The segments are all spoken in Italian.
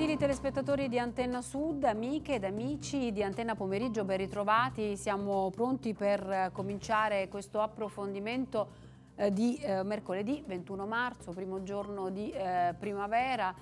Gentili telespettatori di Antenna Sud, amiche ed amici di Antenna Pomeriggio, ben ritrovati. Siamo pronti per eh, cominciare questo approfondimento eh, di eh, mercoledì 21 marzo, primo giorno di primavera,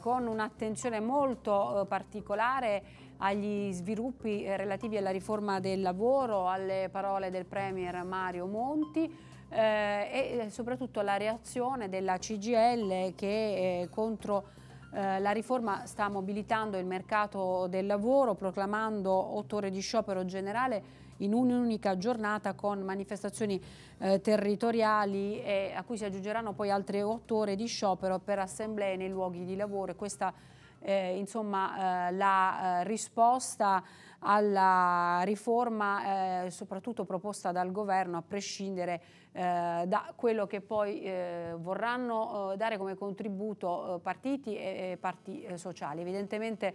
con un'attenzione molto particolare agli sviluppi relativi alla riforma del lavoro, alle parole del Premier Mario Monti. e soprattutto alla reazione della CGL che contro eh, la riforma sta mobilitando il mercato del lavoro proclamando otto ore di sciopero generale in un'unica giornata con manifestazioni eh, territoriali e a cui si aggiungeranno poi altre otto ore di sciopero per assemblee nei luoghi di lavoro. Questa eh, insomma eh, la eh, risposta alla riforma eh, soprattutto proposta dal governo a prescindere eh, da quello che poi eh, vorranno eh, dare come contributo eh, partiti e, e parti eh, sociali. Evidentemente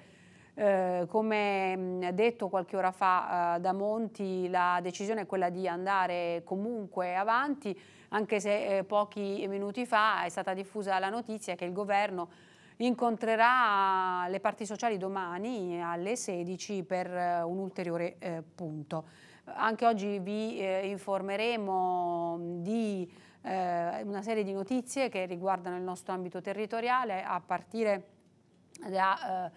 eh, come mh, detto qualche ora fa eh, da Monti, la decisione è quella di andare comunque avanti, anche se eh, pochi minuti fa è stata diffusa la notizia che il governo incontrerà le parti sociali domani alle 16 per eh, un ulteriore eh, punto. Anche oggi vi eh, informeremo mm, di eh, una serie di notizie che riguardano il nostro ambito territoriale a partire da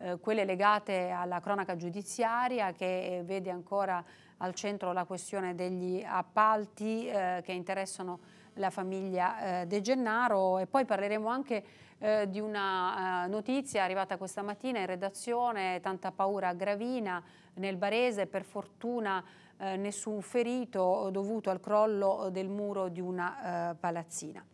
eh, eh, quelle legate alla cronaca giudiziaria che vede ancora al centro la questione degli appalti che interessano la famiglia De Gennaro e poi parleremo anche eh, di una eh, notizia arrivata questa mattina in redazione, tanta paura a Gravina nel Barese, per fortuna eh, nessun ferito dovuto al crollo del muro di una eh, palazzina.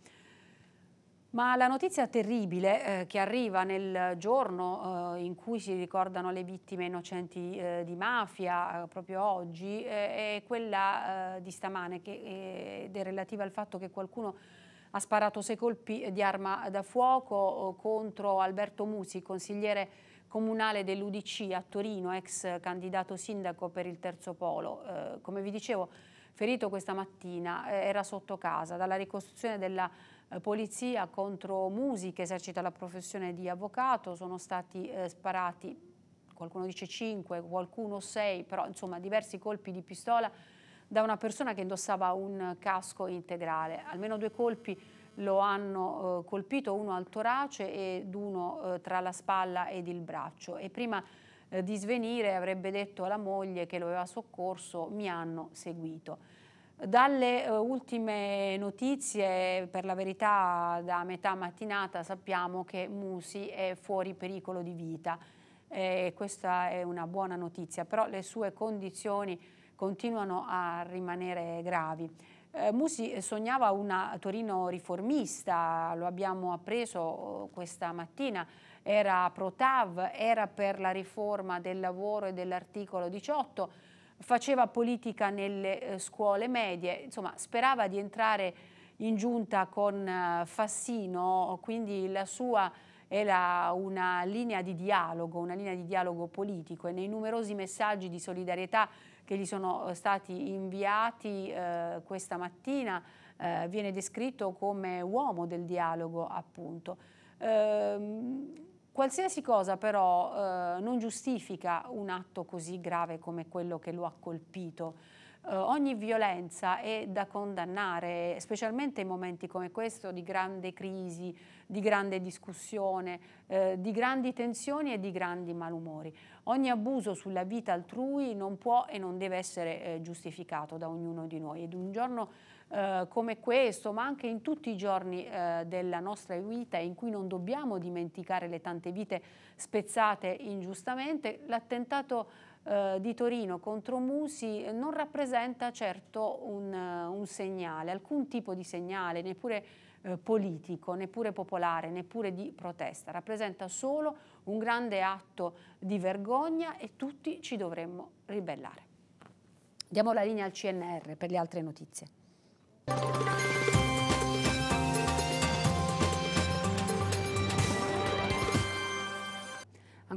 Ma la notizia terribile eh, che arriva nel giorno eh, in cui si ricordano le vittime innocenti eh, di mafia, eh, proprio oggi, è quella di stamane che, ed è relativa al fatto che qualcuno ha sparato sei colpi di arma da fuoco eh, contro Alberto Musi, consigliere comunale dell'Udc a Torino, ex candidato sindaco per il Terzo Polo. Eh, come vi dicevo, ferito questa mattina, eh, era sotto casa. Dalla ricostruzione della eh, polizia contro Musi, che esercita la professione di avvocato, sono stati eh, sparati, qualcuno dice 5, qualcuno 6, però insomma diversi colpi di pistola da una persona che indossava un casco integrale. Almeno due colpi lo hanno eh, colpito, uno al torace ed uno eh, tra la spalla ed il braccio. E prima eh, di svenire avrebbe detto alla moglie che lo aveva soccorso, mi hanno seguito. Dalle eh, ultime notizie, per la verità da metà mattinata, sappiamo che Musi è fuori pericolo di vita. E eh, questa è una buona notizia, però le sue condizioni continuano a rimanere gravi. Eh, Musi sognava una Torino riformista, lo abbiamo appreso oh, questa mattina, era pro TAV, era per la riforma del lavoro e dell'articolo 18, faceva politica nelle eh, scuole medie, insomma sperava di entrare in giunta con eh, Fassino, quindi la sua era una linea di dialogo, una linea di dialogo politico e nei numerosi messaggi di solidarietà che gli sono eh, stati inviati eh, questa mattina, eh, viene descritto come uomo del dialogo, appunto. Ehm, qualsiasi cosa però eh, non giustifica un atto così grave come quello che lo ha colpito eh, ogni violenza è da condannare, specialmente in momenti come questo di grande crisi, di grande discussione, eh, di grandi tensioni e di grandi malumori. Ogni abuso sulla vita altrui non può e non deve essere eh, giustificato da ognuno di noi ed un giorno eh, come questo, ma anche in tutti i giorni eh, della nostra vita in cui non dobbiamo dimenticare le tante vite spezzate ingiustamente, l'attentato eh, di Torino contro Musi eh, non rappresenta certo un, eh, un segnale, alcun tipo di segnale, neppure eh, politico, neppure popolare, neppure di protesta, rappresenta solo un grande atto di vergogna e tutti ci dovremmo ribellare. Diamo la linea al CNR per le altre notizie.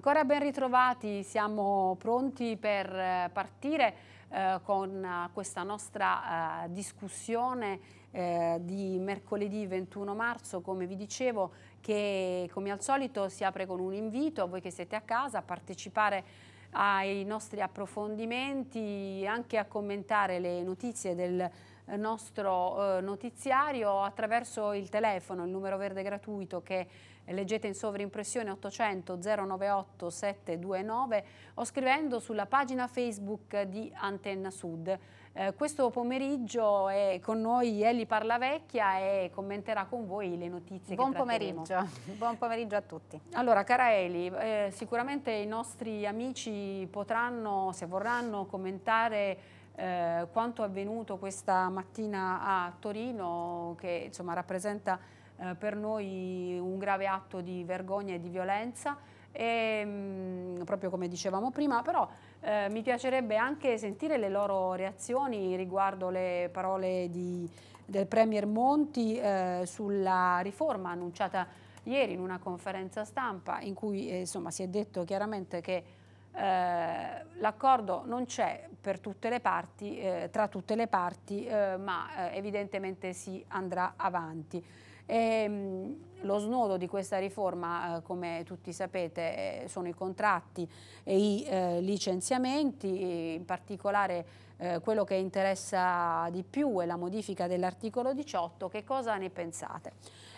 Ancora ben ritrovati, siamo pronti per eh, partire eh, con eh, questa nostra eh, discussione eh, di mercoledì 21 marzo, come vi dicevo, che come al solito si apre con un invito a voi che siete a casa a partecipare ai nostri approfondimenti, anche a commentare le notizie del eh, nostro notiziario attraverso il telefono, il numero verde gratuito che è leggete in sovrimpressione 800 098 729 o scrivendo sulla pagina Facebook di Antenna Sud. Eh, questo pomeriggio è con noi Eli Parlavecchia e commenterà con voi le notizie Buon pomeriggio. Buon pomeriggio a tutti. Allora, cara Eli, eh, sicuramente i nostri amici potranno, se vorranno, commentare eh, quanto avvenuto questa mattina a Torino, che insomma rappresenta eh, per noi un grave atto di vergogna e di violenza e, mh, mm, proprio come dicevamo prima, però eh, mi piacerebbe anche sentire le loro reazioni riguardo le parole di, del Premier Monti eh, sulla riforma annunciata ieri in una conferenza stampa in cui eh, insomma, si è detto chiaramente che eh, l'accordo non c'è per tutte le parti, eh, tra tutte le parti, eh, ma evidentemente si andrà avanti. E, ehm, lo snodo di questa riforma, eh, come tutti sapete, eh, sono i contratti e i eh, licenziamenti, in particolare eh, quello che interessa di più è la modifica dell'articolo 18, che cosa ne pensate?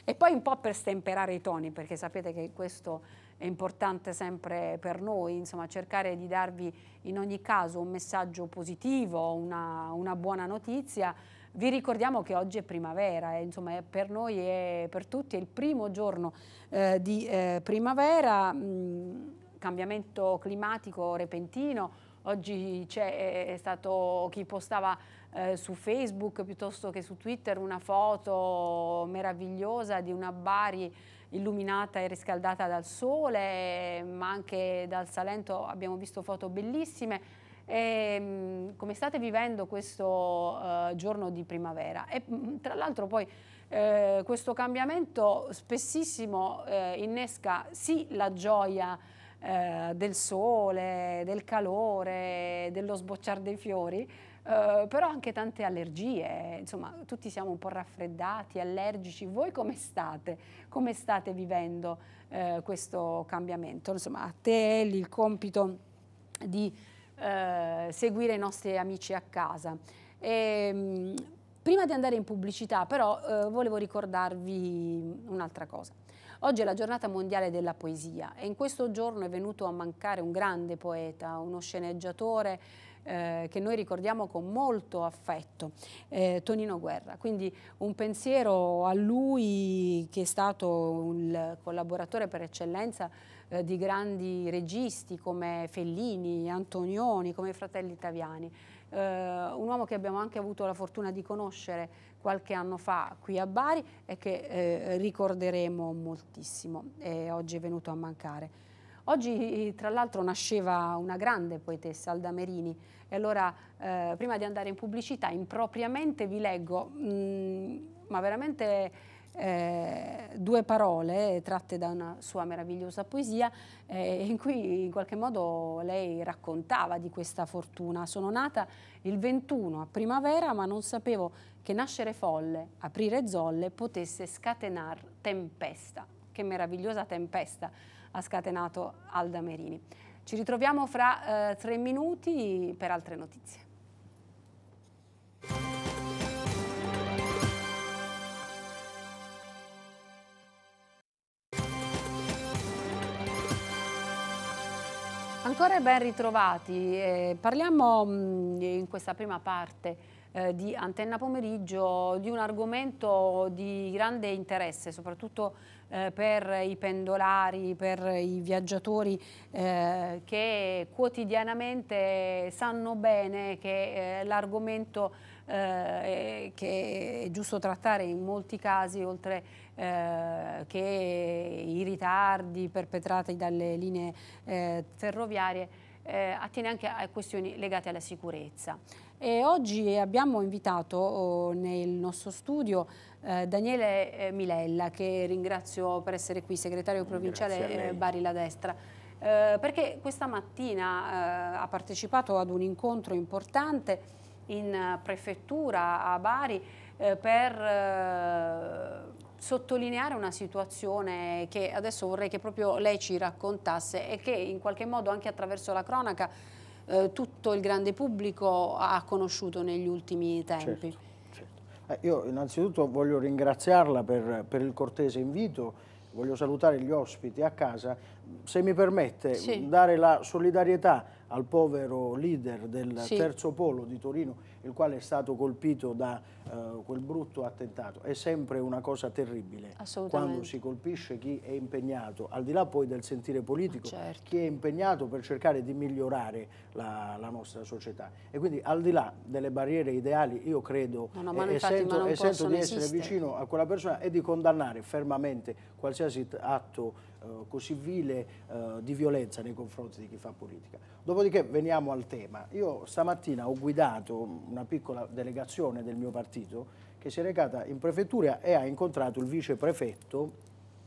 E poi un po' per stemperare i toni, perché sapete che questo è importante sempre per noi, insomma cercare di darvi in ogni caso un messaggio positivo, una, una buona notizia, vi ricordiamo che oggi è primavera, eh, insomma, per noi e per tutti è il primo giorno eh, di eh, primavera, mh, mm, cambiamento climatico repentino. Oggi c'è eh, stato chi postava eh, su Facebook piuttosto che su Twitter una foto meravigliosa di una Bari illuminata e riscaldata dal sole, ma anche dal Salento abbiamo visto foto bellissime. E, ehm, come state vivendo questo uh, giorno di primavera? E mm, mm, tra l'altro poi eh, questo cambiamento spessissimo eh, innesca sì la gioia eh, del sole, del calore, dello sbocciare dei fiori, Uh, però anche tante allergie, insomma tutti siamo un po' raffreddati, allergici. Voi come state? Come state vivendo uh, questo cambiamento? Insomma a te il compito di eh, seguire i nostri amici a casa. E, ehm, prima di andare in pubblicità però eh, volevo ricordarvi un'altra cosa. Oggi è la giornata mondiale della poesia e in questo giorno è venuto a mancare un grande poeta, uno sceneggiatore eh, che noi ricordiamo con molto affetto, eh, Tonino Guerra. Quindi un pensiero a lui che è stato il collaboratore per eccellenza eh, di grandi registi come Fellini, Antonioni, come Fratelli Taviani. Eh, un uomo che abbiamo anche avuto la fortuna di conoscere qualche anno fa qui a Bari e che eh, ricorderemo moltissimo e oggi è venuto a mancare. Oggi tra l'altro nasceva una grande poetessa, Alda Merini, e allora eh, prima di andare in pubblicità impropriamente vi leggo, mh, mm, ma veramente eh, due parole tratte da una sua meravigliosa poesia eh, in cui in qualche modo lei raccontava di questa fortuna. Sono nata il 21 a primavera ma non sapevo che nascere folle, aprire zolle potesse scatenar tempesta. Che meravigliosa tempesta ha scatenato Alda Merini. Ci ritroviamo fra eh, tre minuti per altre notizie. Ancora ben ritrovati, eh, parliamo mh, mm, in questa prima parte eh, di Antenna Pomeriggio di un argomento di grande interesse, soprattutto eh, per i pendolari, per i viaggiatori eh, che quotidianamente sanno bene che eh, l'argomento eh, che è giusto trattare in molti casi, oltre a eh, che i ritardi perpetrati dalle linee eh, ferroviarie eh, attiene anche a questioni legate alla sicurezza. E oggi abbiamo invitato oh, nel nostro studio eh, Daniele eh, Milella, che ringrazio per essere qui, segretario provinciale eh, Bari La Destra, perché questa mattina ha partecipato ad un incontro importante in prefettura a Bari per sottolineare una situazione che adesso vorrei che proprio lei ci raccontasse e che in qualche modo anche attraverso la cronaca eh, tutto il grande pubblico ha conosciuto negli ultimi tempi. Certo, certo. Eh, io innanzitutto voglio ringraziarla per, per il cortese invito voglio salutare gli ospiti a casa, se mi permette sì. dare la solidarietà al povero leader del sì. terzo polo di Torino, il quale è stato colpito da eh, quel brutto attentato. È sempre una cosa terribile quando si colpisce chi è impegnato, al di là poi del sentire politico, certo. chi è impegnato per cercare di migliorare la, la, nostra società. E quindi al di là delle barriere ideali, io credo no, no, e, infatti, sento, e sento di essere vicino a quella persona e di condannare fermamente qualsiasi atto eh, così vile eh, di violenza nei confronti di chi fa politica. Dopodiché veniamo al tema. Io stamattina ho guidato una piccola delegazione del mio partito che si è recata in prefettura e ha incontrato il viceprefetto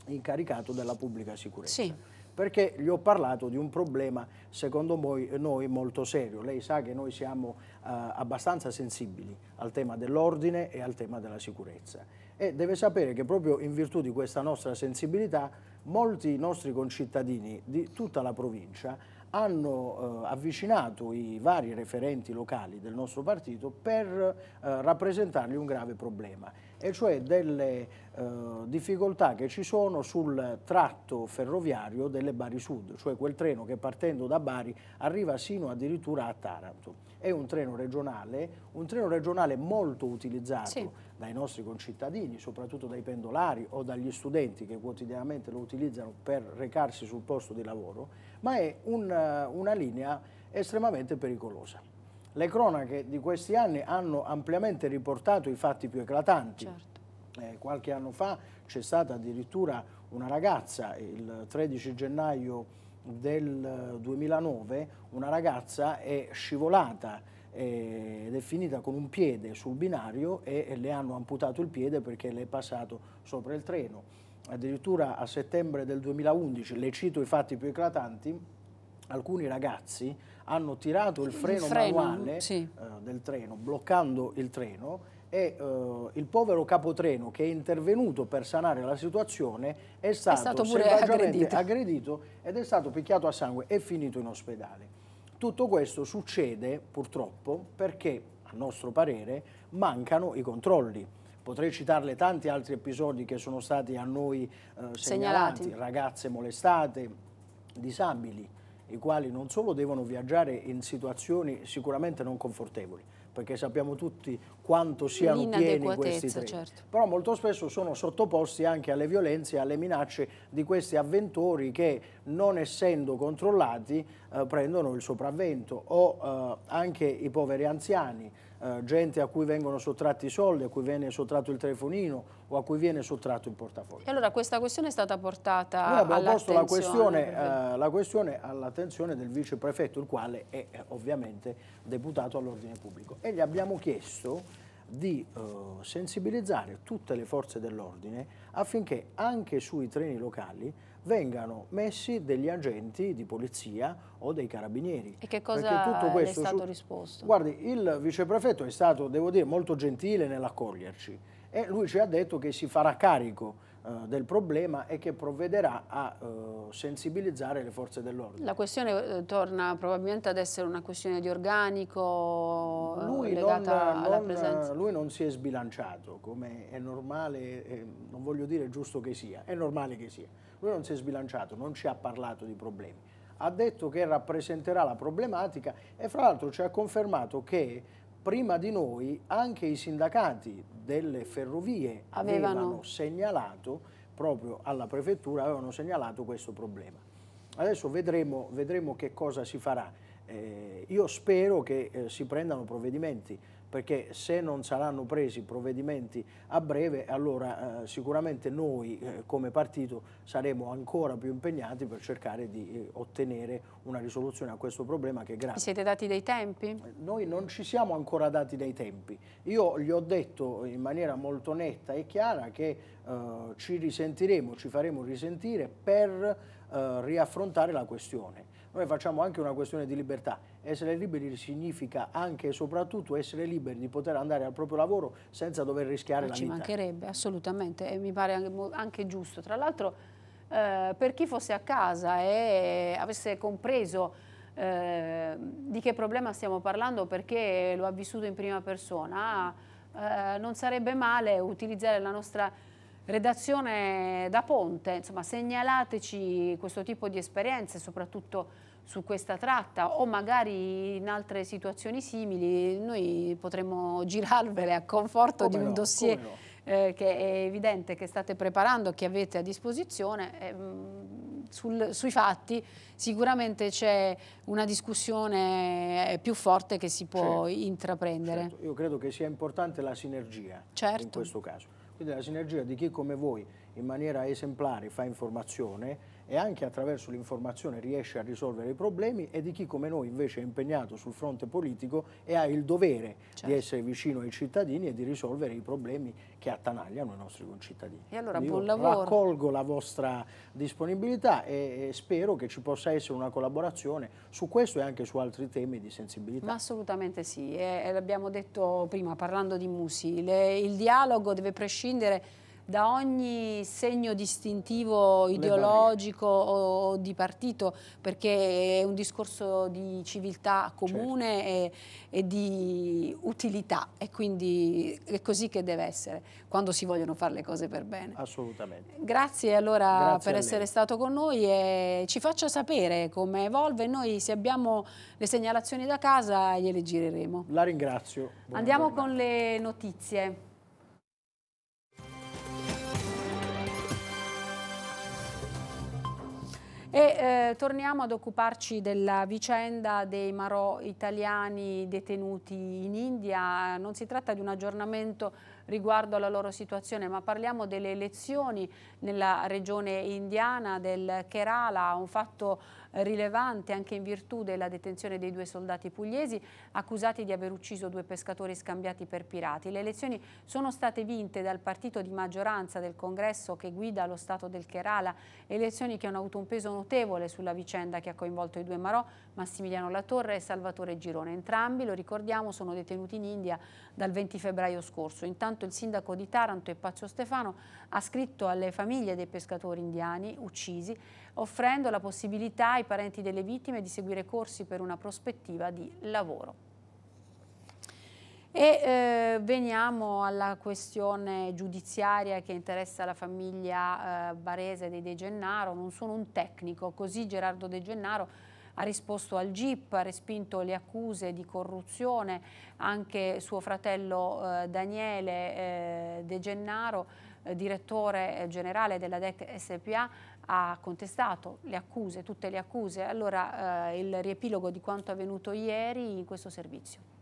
incaricato della pubblica sicurezza. Sì perché gli ho parlato di un problema secondo noi, noi molto serio. Lei sa che noi siamo eh, abbastanza sensibili al tema dell'ordine e al tema della sicurezza e deve sapere che proprio in virtù di questa nostra sensibilità molti nostri concittadini di tutta la provincia hanno eh, avvicinato i vari referenti locali del nostro partito per eh, rappresentargli un grave problema, e cioè delle eh, difficoltà che ci sono sul tratto ferroviario delle Bari Sud, cioè quel treno che partendo da Bari arriva sino addirittura a Taranto. È un treno regionale, un treno regionale molto utilizzato. Sì dai nostri concittadini, soprattutto dai pendolari o dagli studenti che quotidianamente lo utilizzano per recarsi sul posto di lavoro, ma è un, eh, una linea estremamente pericolosa. Le cronache di questi anni hanno ampiamente riportato i fatti più eclatanti. Certo. Eh, qualche anno fa c'è stata addirittura una ragazza, il 13 gennaio del 2009, eh, una ragazza è scivolata eh, ed è finita con un piede sul binario e le hanno amputato il piede perché le è passato sopra il treno. Addirittura a settembre del 2011, le cito i fatti più eclatanti, alcuni ragazzi hanno tirato il freno, il freno manuale sì. eh, del treno, bloccando il treno e eh, il povero capotreno che è intervenuto per sanare la situazione è stato, è stato pure aggredito. aggredito ed è stato picchiato a sangue e finito in ospedale. Tutto questo succede purtroppo perché, a nostro parere, mancano i controlli. Potrei citarle tanti altri episodi che sono stati a noi eh, segnalati, segnalati, ragazze molestate, disabili, i quali non solo devono viaggiare in situazioni sicuramente non confortevoli, perché sappiamo tutti quanto siano pieni questi treni. Certo. Però molto spesso sono sottoposti anche alle violenze e alle minacce di questi avventori che non essendo controllati eh, prendono il sopravvento o eh, anche i poveri anziani eh, gente a cui vengono sottratti i soldi, a cui viene sottratto il telefonino o a cui viene sottratto il portafoglio. E allora questa questione è stata portata Noi abbiamo posto la questione, eh, la questione all'attenzione del viceprefetto, il quale è eh, ovviamente deputato all'ordine pubblico e gli abbiamo chiesto di sensibilizzare tutte le forze dell'ordine affinché anche sui treni locali vengano messi degli agenti di polizia o dei carabinieri. E che cosa è stato su... risposto? Guardi, il viceprefetto è stato, devo dire, molto gentile nell'accoglierci e lui ci ha detto che si farà carico eh, del problema e che provvederà a eh, sensibilizzare le forze dell'ordine. La questione eh, torna probabilmente ad essere una questione di organico lui legata non, alla non, presenza. Lui non si è sbilanciato, come è normale, non voglio dire giusto che sia, è normale che sia. Lui non si è sbilanciato, non ci ha parlato di problemi. Ha detto che rappresenterà la problematica e fra l'altro ci ha confermato che prima di noi anche i sindacati delle ferrovie avevano, avevano segnalato, proprio alla prefettura avevano segnalato questo problema. Adesso vedremo, vedremo che cosa si farà. Eh, io spero che eh, si prendano provvedimenti perché se non saranno presi provvedimenti a breve allora eh, sicuramente noi eh, come partito saremo ancora più impegnati per cercare di eh, ottenere una risoluzione a questo problema che è grave. siete dati dei tempi? Eh, noi non ci siamo ancora dati dei tempi. Io gli ho detto in maniera molto netta e chiara che eh, ci risentiremo, ci faremo risentire per eh, riaffrontare la questione noi facciamo anche una questione di libertà. Essere liberi significa anche e soprattutto essere liberi di poter andare al proprio lavoro senza dover rischiare Ma la ci vita. Ci mancherebbe, assolutamente, e mi pare anche, giusto. Tra l'altro, eh, per chi fosse a casa e avesse compreso eh, di che problema stiamo parlando perché lo ha vissuto in prima persona, eh, non sarebbe male utilizzare la nostra redazione da Ponte, insomma segnalateci questo tipo di esperienze, soprattutto su questa tratta o magari in altre situazioni simili, noi potremmo girarvele a conforto come di un no, dossier no. eh, che è evidente che state preparando, che avete a disposizione. Eh, sul, sui fatti sicuramente c'è una discussione eh, più forte che si può certo, intraprendere. Certo. Io credo che sia importante la sinergia certo. in questo caso. Quindi la sinergia di chi come voi in maniera esemplare fa informazione e anche attraverso l'informazione riesce a risolvere i problemi e di chi come noi invece è impegnato sul fronte politico e ha il dovere certo. di essere vicino ai cittadini e di risolvere i problemi che attanagliano i nostri concittadini. E allora Quindi buon lavoro. Raccolgo la vostra disponibilità e, e spero che ci possa essere una collaborazione su questo e anche su altri temi di sensibilità. Ma assolutamente sì, e, e l'abbiamo detto prima parlando di Musi, le, il dialogo deve prescindere da ogni segno distintivo ideologico o di partito, perché è un discorso di civiltà comune certo. e, e, di utilità e quindi è così che deve essere quando si vogliono fare le cose per bene. Assolutamente. Grazie allora Grazie per essere stato con noi e ci faccia sapere come evolve, noi se abbiamo le segnalazioni da casa gliele gireremo. La ringrazio. Buona Andiamo giornata. con le notizie. E eh, torniamo ad occuparci della vicenda dei marò italiani detenuti in India. Non si tratta di un aggiornamento riguardo alla loro situazione, ma parliamo delle elezioni nella regione indiana del Kerala, un fatto eh, rilevante anche in virtù della detenzione dei due soldati pugliesi accusati di aver ucciso due pescatori scambiati per pirati. Le elezioni sono state vinte dal partito di maggioranza del congresso che guida lo stato del Kerala, elezioni che hanno avuto un peso notevole sulla vicenda che ha coinvolto i due Marò, Massimiliano Latorre e Salvatore Girone. Entrambi, lo ricordiamo, sono detenuti in India dal 20 febbraio scorso. Intanto Intanto il sindaco di Taranto e Pazzo Stefano ha scritto alle famiglie dei pescatori indiani uccisi, offrendo la possibilità ai parenti delle vittime di seguire corsi per una prospettiva di lavoro. E eh, veniamo alla questione giudiziaria che interessa la famiglia eh, barese dei De Gennaro. Non sono un tecnico, così Gerardo De Gennaro ha risposto al GIP, ha respinto le accuse di corruzione, anche suo fratello eh, Daniele eh, De Gennaro, eh, direttore eh, generale della DEC SPA, ha contestato le accuse, tutte le accuse. Allora eh, il riepilogo di quanto è avvenuto ieri in questo servizio.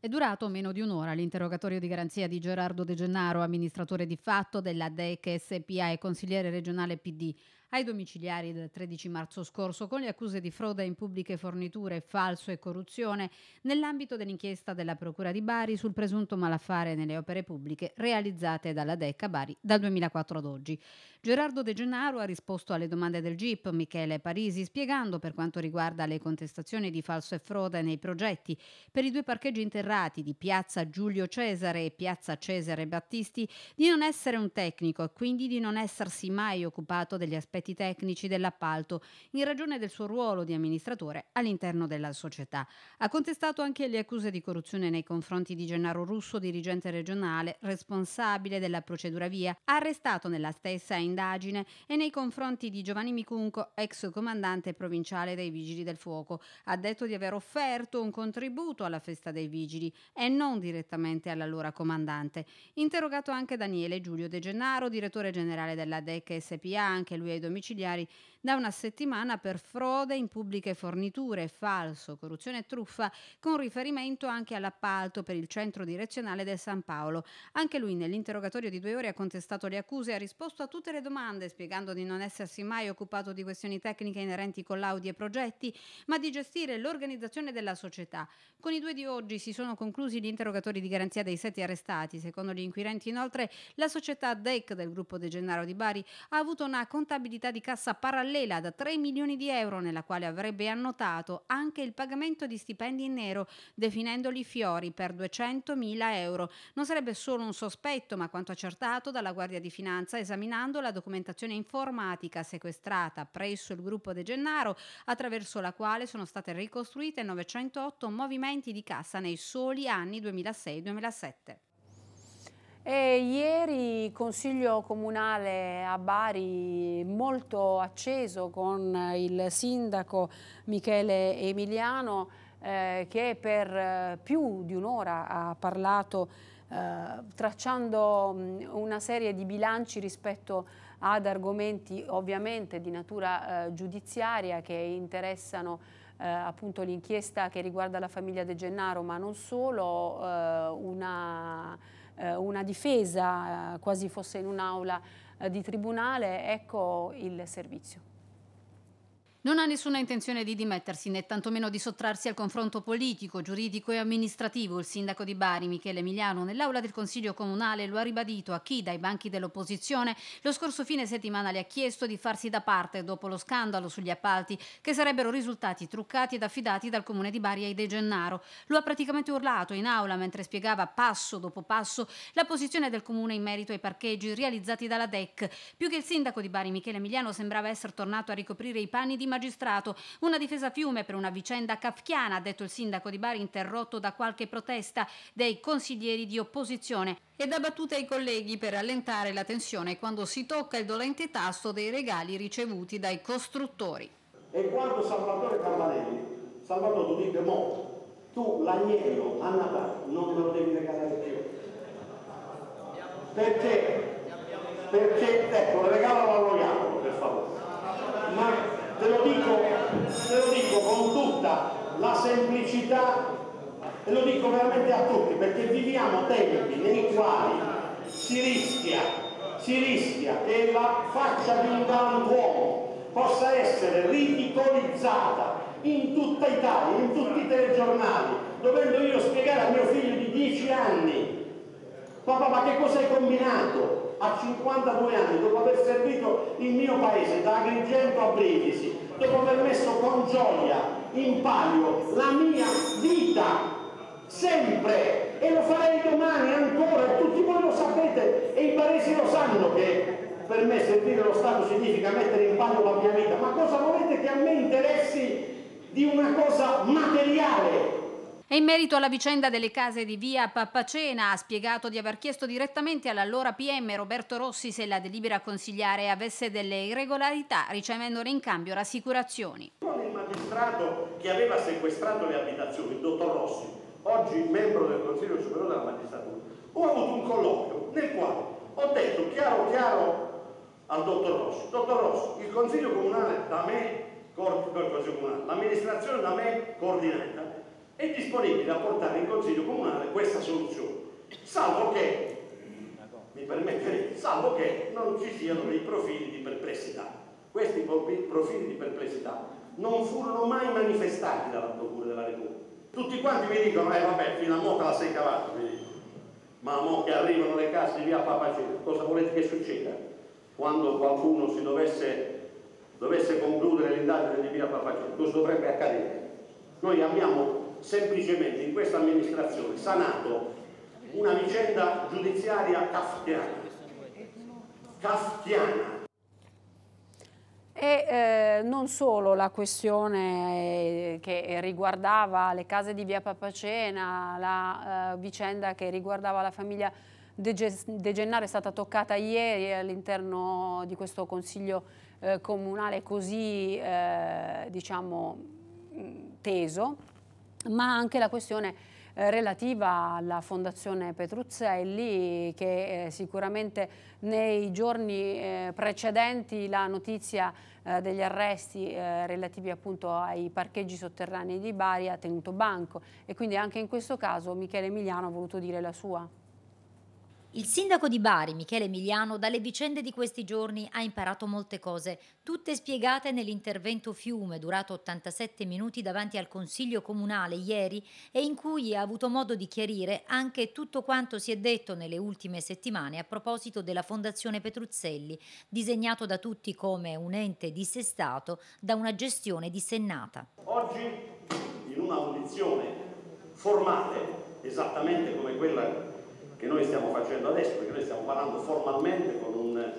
È durato meno di un'ora l'interrogatorio di garanzia di Gerardo De Gennaro, amministratore di fatto della DEC SPA e consigliere regionale PD ai domiciliari del 13 marzo scorso con le accuse di frode in pubbliche forniture, falso e corruzione nell'ambito dell'inchiesta della Procura di Bari sul presunto malaffare nelle opere pubbliche realizzate dalla DECA Bari dal 2004 ad oggi. Gerardo De Gennaro ha risposto alle domande del GIP Michele Parisi spiegando per quanto riguarda le contestazioni di falso e frode nei progetti per i due parcheggi interrati di Piazza Giulio Cesare e Piazza Cesare Battisti di non essere un tecnico e quindi di non essersi mai occupato degli aspetti aspetti tecnici dell'appalto in ragione del suo ruolo di amministratore all'interno della società. Ha contestato anche le accuse di corruzione nei confronti di Gennaro Russo, dirigente regionale responsabile della procedura via, arrestato nella stessa indagine, e nei confronti di Giovanni Micunco, ex comandante provinciale dei Vigili del Fuoco. Ha detto di aver offerto un contributo alla festa dei Vigili e non direttamente all'allora comandante. Interrogato anche Daniele Giulio De Gennaro, direttore generale della DEC SPA, anche lui è domiciliari da una settimana per frode in pubbliche forniture, falso, corruzione e truffa, con riferimento anche all'appalto per il centro direzionale del San Paolo. Anche lui nell'interrogatorio di due ore ha contestato le accuse e ha risposto a tutte le domande, spiegando di non essersi mai occupato di questioni tecniche inerenti collaudi e progetti, ma di gestire l'organizzazione della società. Con i due di oggi si sono conclusi gli interrogatori di garanzia dei sette arrestati. Secondo gli inquirenti, inoltre, la società DEC del gruppo De Gennaro di Bari ha avuto una contabilità di cassa parallela parallela da 3 milioni di euro nella quale avrebbe annotato anche il pagamento di stipendi in nero, definendoli fiori per 200 mila euro. Non sarebbe solo un sospetto, ma quanto accertato dalla Guardia di Finanza esaminando la documentazione informatica sequestrata presso il gruppo De Gennaro, attraverso la quale sono state ricostruite 908 movimenti di cassa nei soli anni 2006-2007. E ieri Consiglio Comunale a Bari molto acceso con il sindaco Michele Emiliano eh, che per eh, più di un'ora ha parlato eh, tracciando una serie di bilanci rispetto ad argomenti ovviamente di natura eh, giudiziaria che interessano eh, appunto l'inchiesta che riguarda la famiglia De Gennaro, ma non solo, eh, una eh, una difesa eh, quasi fosse in un'aula eh, di tribunale, ecco il servizio. Non ha nessuna intenzione di dimettersi né tantomeno di sottrarsi al confronto politico, giuridico e amministrativo. Il sindaco di Bari, Michele Emiliano, nell'aula del Consiglio Comunale lo ha ribadito a chi dai banchi dell'opposizione lo scorso fine settimana le ha chiesto di farsi da parte dopo lo scandalo sugli appalti che sarebbero risultati truccati ed affidati dal comune di Bari ai De Gennaro. Lo ha praticamente urlato in aula mentre spiegava passo dopo passo la posizione del comune in merito ai parcheggi realizzati dalla DEC. Più che il sindaco di Bari, Michele Emiliano, sembrava essere tornato a ricoprire i panni di Mar- magistrato. Una difesa fiume per una vicenda kafkiana, ha detto il sindaco di Bari, interrotto da qualche protesta dei consiglieri di opposizione ed ha battute ai colleghi per allentare la tensione quando si tocca il dolente tasto dei regali ricevuti dai costruttori. E quando Salvatore Campanelli, Salvatore tu dite, mo, tu l'agnello a Natale non me lo devi regalare più. Perché? Perché, ecco, regalalo a Loiano, per favore. Ma te lo dico, te lo dico con tutta la semplicità e lo dico veramente a tutti perché viviamo tempi nei quali si rischia, si rischia che la faccia di un galantuomo possa essere ridicolizzata in tutta Italia, in tutti i telegiornali, dovendo io spiegare a mio figlio di 10 anni, papà ma che cosa hai combinato? a 52 anni, dopo aver servito il mio paese da Agrigento a Brindisi, dopo aver messo con gioia in palio la mia vita, sempre, e lo farei domani ancora, tutti voi lo sapete, e i baresi lo sanno che per me servire lo Stato significa mettere in palio la mia vita, ma cosa volete che a me interessi di una cosa materiale? E in merito alla vicenda delle case di via Pappacena ha spiegato di aver chiesto direttamente all'allora PM Roberto Rossi se la delibera consigliare avesse delle irregolarità, ricevendone in cambio rassicurazioni. Il magistrato che aveva sequestrato le abitazioni, il dottor Rossi, oggi membro del Consiglio Superiore della Magistratura, ho avuto un colloquio nel quale ho detto chiaro chiaro al dottor Rossi, dottor Rossi, il Consiglio Comunale da me, l'amministrazione da me coordinata, è disponibile a portare in Consiglio Comunale questa soluzione, salvo che, mi permetterete, salvo che non ci siano dei profili di perplessità. Questi profili di perplessità non furono mai manifestati dalla Procura della Repubblica. Tutti quanti mi dicono, eh vabbè, fino a mo' te la sei cavata, ma mo' che arrivano le case di via Papacino, cosa volete che succeda? Quando qualcuno si dovesse, dovesse concludere l'indagine di via Papacino, cosa dovrebbe accadere? Noi abbiamo semplicemente in questa amministrazione sanato una vicenda giudiziaria kafkiana. Kafkiana. E eh, non solo la questione eh, che riguardava le case di via Papacena, la eh, vicenda che riguardava la famiglia De, Gennaro è stata toccata ieri all'interno di questo consiglio eh, comunale così eh, diciamo mm, teso ma anche la questione eh, relativa alla Fondazione Petruzzelli che eh, sicuramente nei giorni eh, precedenti la notizia degli arresti relativi appunto ai parcheggi sotterranei di Bari ha tenuto banco e quindi anche in questo caso Michele Emiliano ha voluto dire la sua. Il sindaco di Bari, Michele Emiliano, dalle vicende di questi giorni ha imparato molte cose, tutte spiegate nell'intervento Fiume, durato 87 minuti davanti al Consiglio Comunale ieri e in cui ha avuto modo di chiarire anche tutto quanto si è detto nelle ultime settimane a proposito della Fondazione Petruzzelli, disegnato da tutti come un ente dissestato da una gestione dissennata. Oggi, in una audizione formale, esattamente come quella che noi stiamo facendo adesso, perché noi stiamo parlando formalmente con un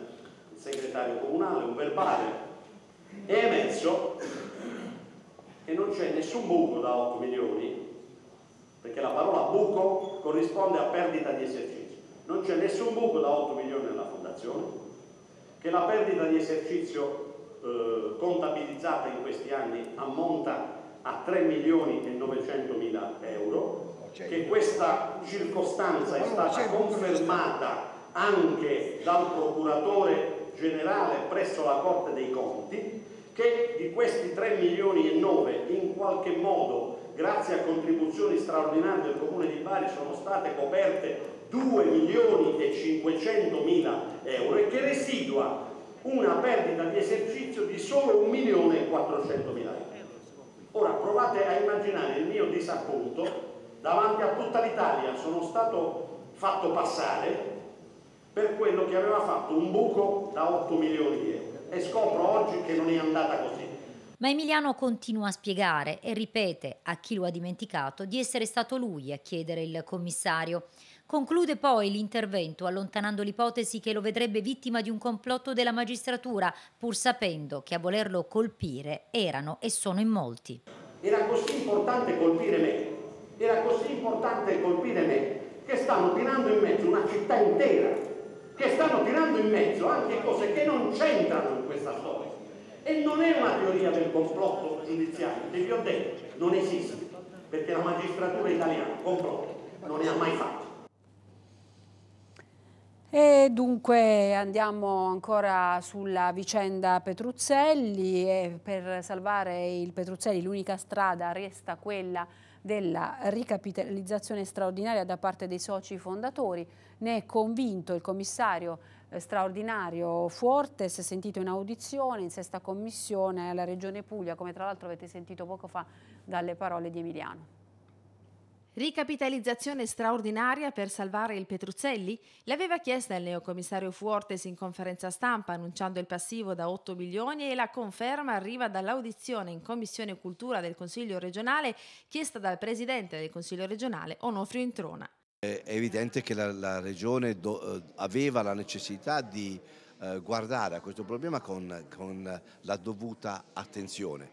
segretario comunale, un verbale, è emerso che non c'è nessun buco da 8 milioni, perché la parola buco corrisponde a perdita di esercizio, non c'è nessun buco da 8 milioni nella fondazione, che la perdita di esercizio eh, contabilizzata in questi anni ammonta a 3 milioni e 900 mila euro che questa circostanza è stata confermata anche dal procuratore generale presso la Corte dei Conti che di questi 3 milioni e 9 in qualche modo grazie a contribuzioni straordinarie del Comune di Bari sono state coperte 2 milioni e 500 mila euro e che residua una perdita di esercizio di solo 1 milione e 400 mila euro. Ora provate a immaginare il mio disappunto davanti a tutta l'Italia sono stato fatto passare per quello che aveva fatto un buco da 8 milioni di euro e scopro oggi che non è andata così. Ma Emiliano continua a spiegare e ripete a chi lo ha dimenticato di essere stato lui a chiedere il commissario. Conclude poi l'intervento allontanando l'ipotesi che lo vedrebbe vittima di un complotto della magistratura, pur sapendo che a volerlo colpire erano e sono in molti. Era così importante colpire me era così importante colpire me che stanno tirando in mezzo una città intera, che stanno tirando in mezzo anche cose che non c'entrano in questa storia. E non è una teoria del complotto giudiziario, che vi ho detto, non esiste, perché la magistratura italiana complotto non ne ha mai fatto. E dunque andiamo ancora sulla vicenda Petruzzelli e per salvare il Petruzzelli l'unica strada resta quella della ricapitalizzazione straordinaria da parte dei soci fondatori. Ne è convinto il commissario eh, straordinario Fuortes, sentito in audizione in sesta commissione alla Regione Puglia, come tra l'altro avete sentito poco fa dalle parole di Emiliano. Ricapitalizzazione straordinaria per salvare il Petruzzelli? L'aveva chiesta il neocommissario Fuortes in conferenza stampa annunciando il passivo da 8 milioni e la conferma arriva dall'audizione in Commissione Cultura del Consiglio regionale chiesta dal Presidente del Consiglio regionale Onofrio Introna. È evidente che la, la Regione do, eh, aveva la necessità di eh, guardare a questo problema con, con la dovuta attenzione.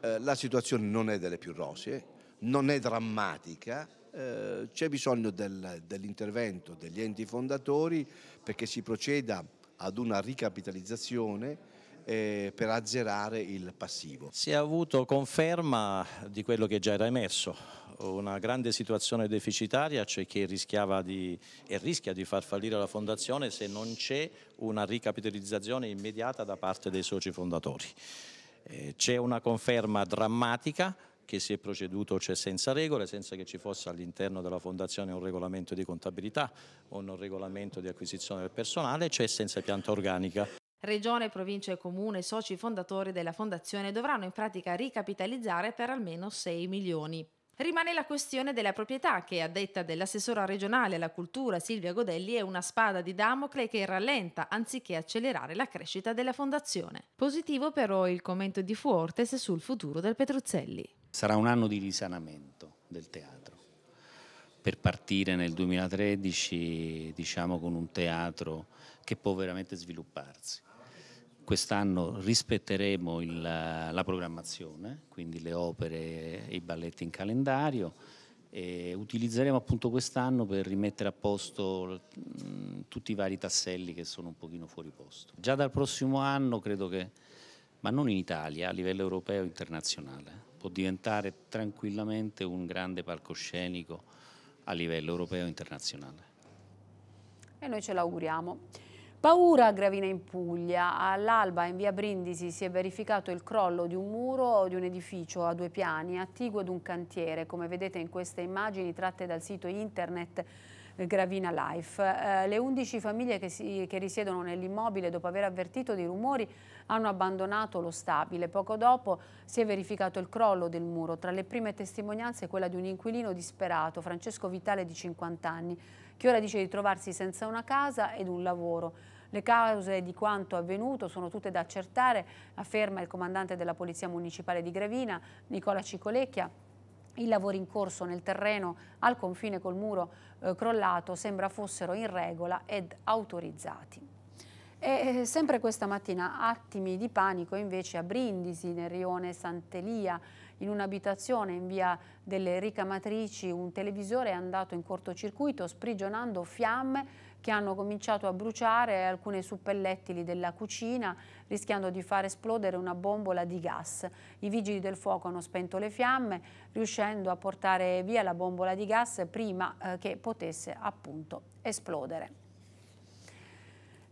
Eh, la situazione non è delle più rosee, non è drammatica, eh, c'è bisogno del, dell'intervento degli enti fondatori perché si proceda ad una ricapitalizzazione eh, per azzerare il passivo. Si è avuto conferma di quello che già era emerso, una grande situazione deficitaria, cioè che rischiava di, e rischia di far fallire la fondazione se non c'è una ricapitalizzazione immediata da parte dei soci fondatori. Eh, c'è una conferma drammatica che si è proceduto cioè, senza regole, senza che ci fosse all'interno della fondazione un regolamento di contabilità, o un regolamento di acquisizione del personale, cioè senza pianta organica. Regione, provincia e comune, soci fondatori della fondazione dovranno in pratica ricapitalizzare per almeno 6 milioni. Rimane la questione della proprietà che, a detta dell'assessora regionale alla cultura Silvia Godelli, è una spada di Damocle che rallenta anziché accelerare la crescita della fondazione. Positivo però il commento di Fuortes sul futuro del Petruzzelli. Sarà un anno di risanamento del teatro, per partire nel 2013 diciamo, con un teatro che può veramente svilupparsi. Quest'anno rispetteremo il, la programmazione, quindi le opere e i balletti in calendario, e utilizzeremo appunto quest'anno per rimettere a posto mh, tutti i vari tasselli che sono un pochino fuori posto. Già dal prossimo anno credo che, ma non in Italia, a livello europeo e internazionale, può diventare tranquillamente un grande palcoscenico a livello europeo e internazionale. E noi ce l'auguriamo. Paura a Gravina in Puglia. All'alba in via Brindisi si è verificato il crollo di un muro di un edificio a due piani, attiguo ad un cantiere, come vedete in queste immagini tratte dal sito internet eh, Gravina Life. Eh, le 11 famiglie che, si, che risiedono nell'immobile dopo aver avvertito dei rumori hanno abbandonato lo stabile. Poco dopo si è verificato il crollo del muro. Tra le prime testimonianze quella di un inquilino disperato, Francesco Vitale di 50 anni, che ora dice di trovarsi senza una casa ed un lavoro. Le cause di quanto avvenuto sono tutte da accertare, afferma il comandante della Polizia Municipale di Gravina, Nicola Cicolecchia, i lavori in corso nel terreno al confine col muro eh, crollato sembra fossero in regola ed autorizzati. E eh, sempre questa mattina attimi di panico invece a Brindisi, nel rione Sant'Elia, in un'abitazione in via delle ricamatrici un televisore è andato in cortocircuito sprigionando fiamme che hanno cominciato a bruciare alcune suppellettili della cucina rischiando di far esplodere una bombola di gas. I vigili del fuoco hanno spento le fiamme riuscendo a portare via la bombola di gas prima eh, che potesse appunto esplodere.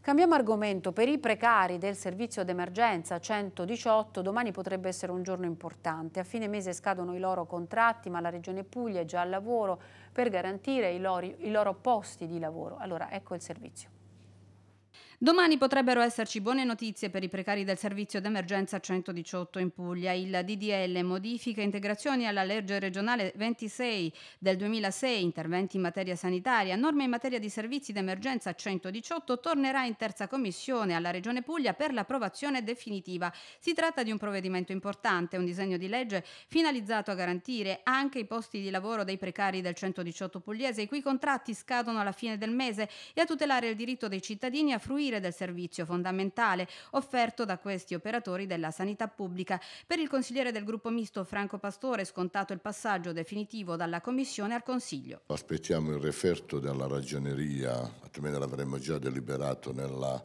Cambiamo argomento, per i precari del servizio d'emergenza 118 domani potrebbe essere un giorno importante. A fine mese scadono i loro contratti ma la Regione Puglia è già al lavoro per garantire i loro, i loro posti di lavoro. Allora ecco il servizio. Domani potrebbero esserci buone notizie per i precari del servizio d'emergenza 118 in Puglia. Il DDL modifica integrazioni alla legge regionale 26 del 2006, interventi in materia sanitaria, norme in materia di servizi d'emergenza 118 tornerà in terza commissione alla Regione Puglia per l'approvazione definitiva. Si tratta di un provvedimento importante, un disegno di legge finalizzato a garantire anche i posti di lavoro dei precari del 118 pugliese, i cui contratti scadono alla fine del mese, e a tutelare il diritto dei cittadini a fruire usufruire del servizio fondamentale offerto da questi operatori della sanità pubblica. Per il consigliere del gruppo misto Franco Pastore è scontato il passaggio definitivo dalla Commissione al Consiglio. Aspettiamo il referto della ragioneria, altrimenti l'avremmo già deliberato nella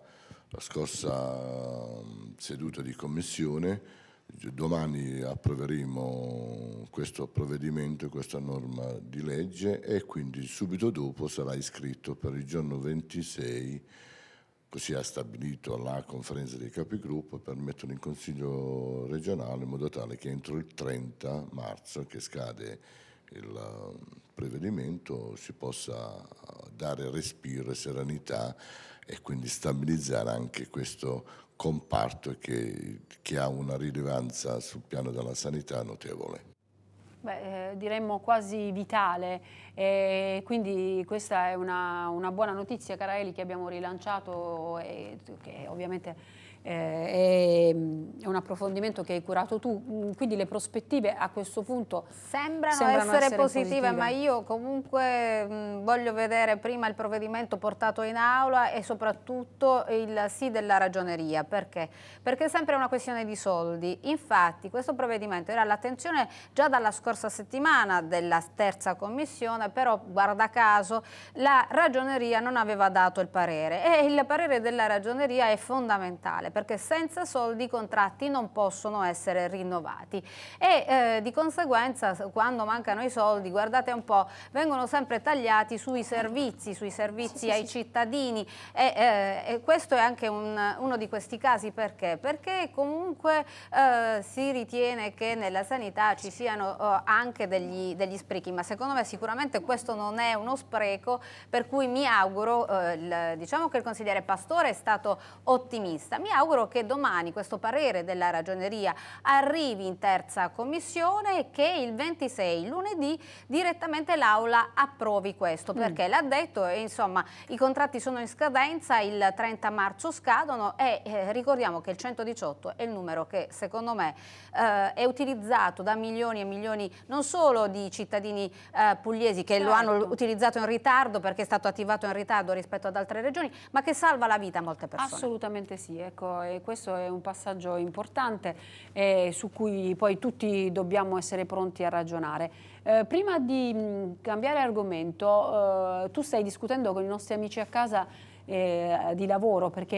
scorsa seduta di Commissione. Domani approveremo questo provvedimento, questa norma di legge e quindi subito dopo sarà iscritto per il giorno 26 così ha stabilito la conferenza dei capigruppo per metterlo in consiglio regionale in modo tale che entro il 30 marzo che scade il eh, prevedimento si possa eh, dare respiro e serenità e quindi stabilizzare anche questo comparto che, che ha una rilevanza sul piano della sanità notevole. Beh, eh, diremmo quasi vitale, e quindi questa è una, una buona notizia, Caraeli, che abbiamo rilanciato e che ovviamente eh, mm, è un approfondimento che hai curato tu, mm, quindi le prospettive a questo punto sembrano, sembrano essere, essere positive, positive, ma io comunque mh, mm, voglio vedere prima il provvedimento portato in aula e soprattutto il sì della ragioneria, perché? Perché è sempre una questione di soldi, infatti questo provvedimento era all'attenzione già dalla scorsa settimana della terza commissione, però guarda caso la ragioneria non aveva dato il parere e il parere della ragioneria è fondamentale perché senza soldi i contratti non possono essere rinnovati e eh, di conseguenza quando mancano i soldi, guardate un po', vengono sempre tagliati sui servizi, sui servizi sì, ai sì, cittadini e, eh, e, questo è anche un, uno di questi casi perché? Perché comunque eh, si ritiene che nella sanità ci siano eh, anche degli, degli, sprechi, ma secondo me sicuramente questo non è uno spreco per cui mi auguro, eh, il, diciamo che il consigliere Pastore è stato ottimista, mi auguro auguro che domani questo parere della ragioneria arrivi in terza commissione e che il 26 lunedì direttamente l'Aula approvi questo, mm. perché mm. l'ha detto e insomma i contratti sono in scadenza, il 30 marzo scadono e eh, ricordiamo che il 118 è il numero che secondo me eh, è utilizzato da milioni e milioni non solo di cittadini eh, pugliesi che certo. lo hanno certo. utilizzato in ritardo perché è stato attivato in ritardo rispetto ad altre regioni, ma che salva la vita a molte persone. Assolutamente sì, ecco, e questo è un passaggio importante eh, su cui poi tutti dobbiamo essere pronti a ragionare. Eh, prima di mh, mm, cambiare argomento, eh, tu stai discutendo con i nostri amici a casa eh, di lavoro perché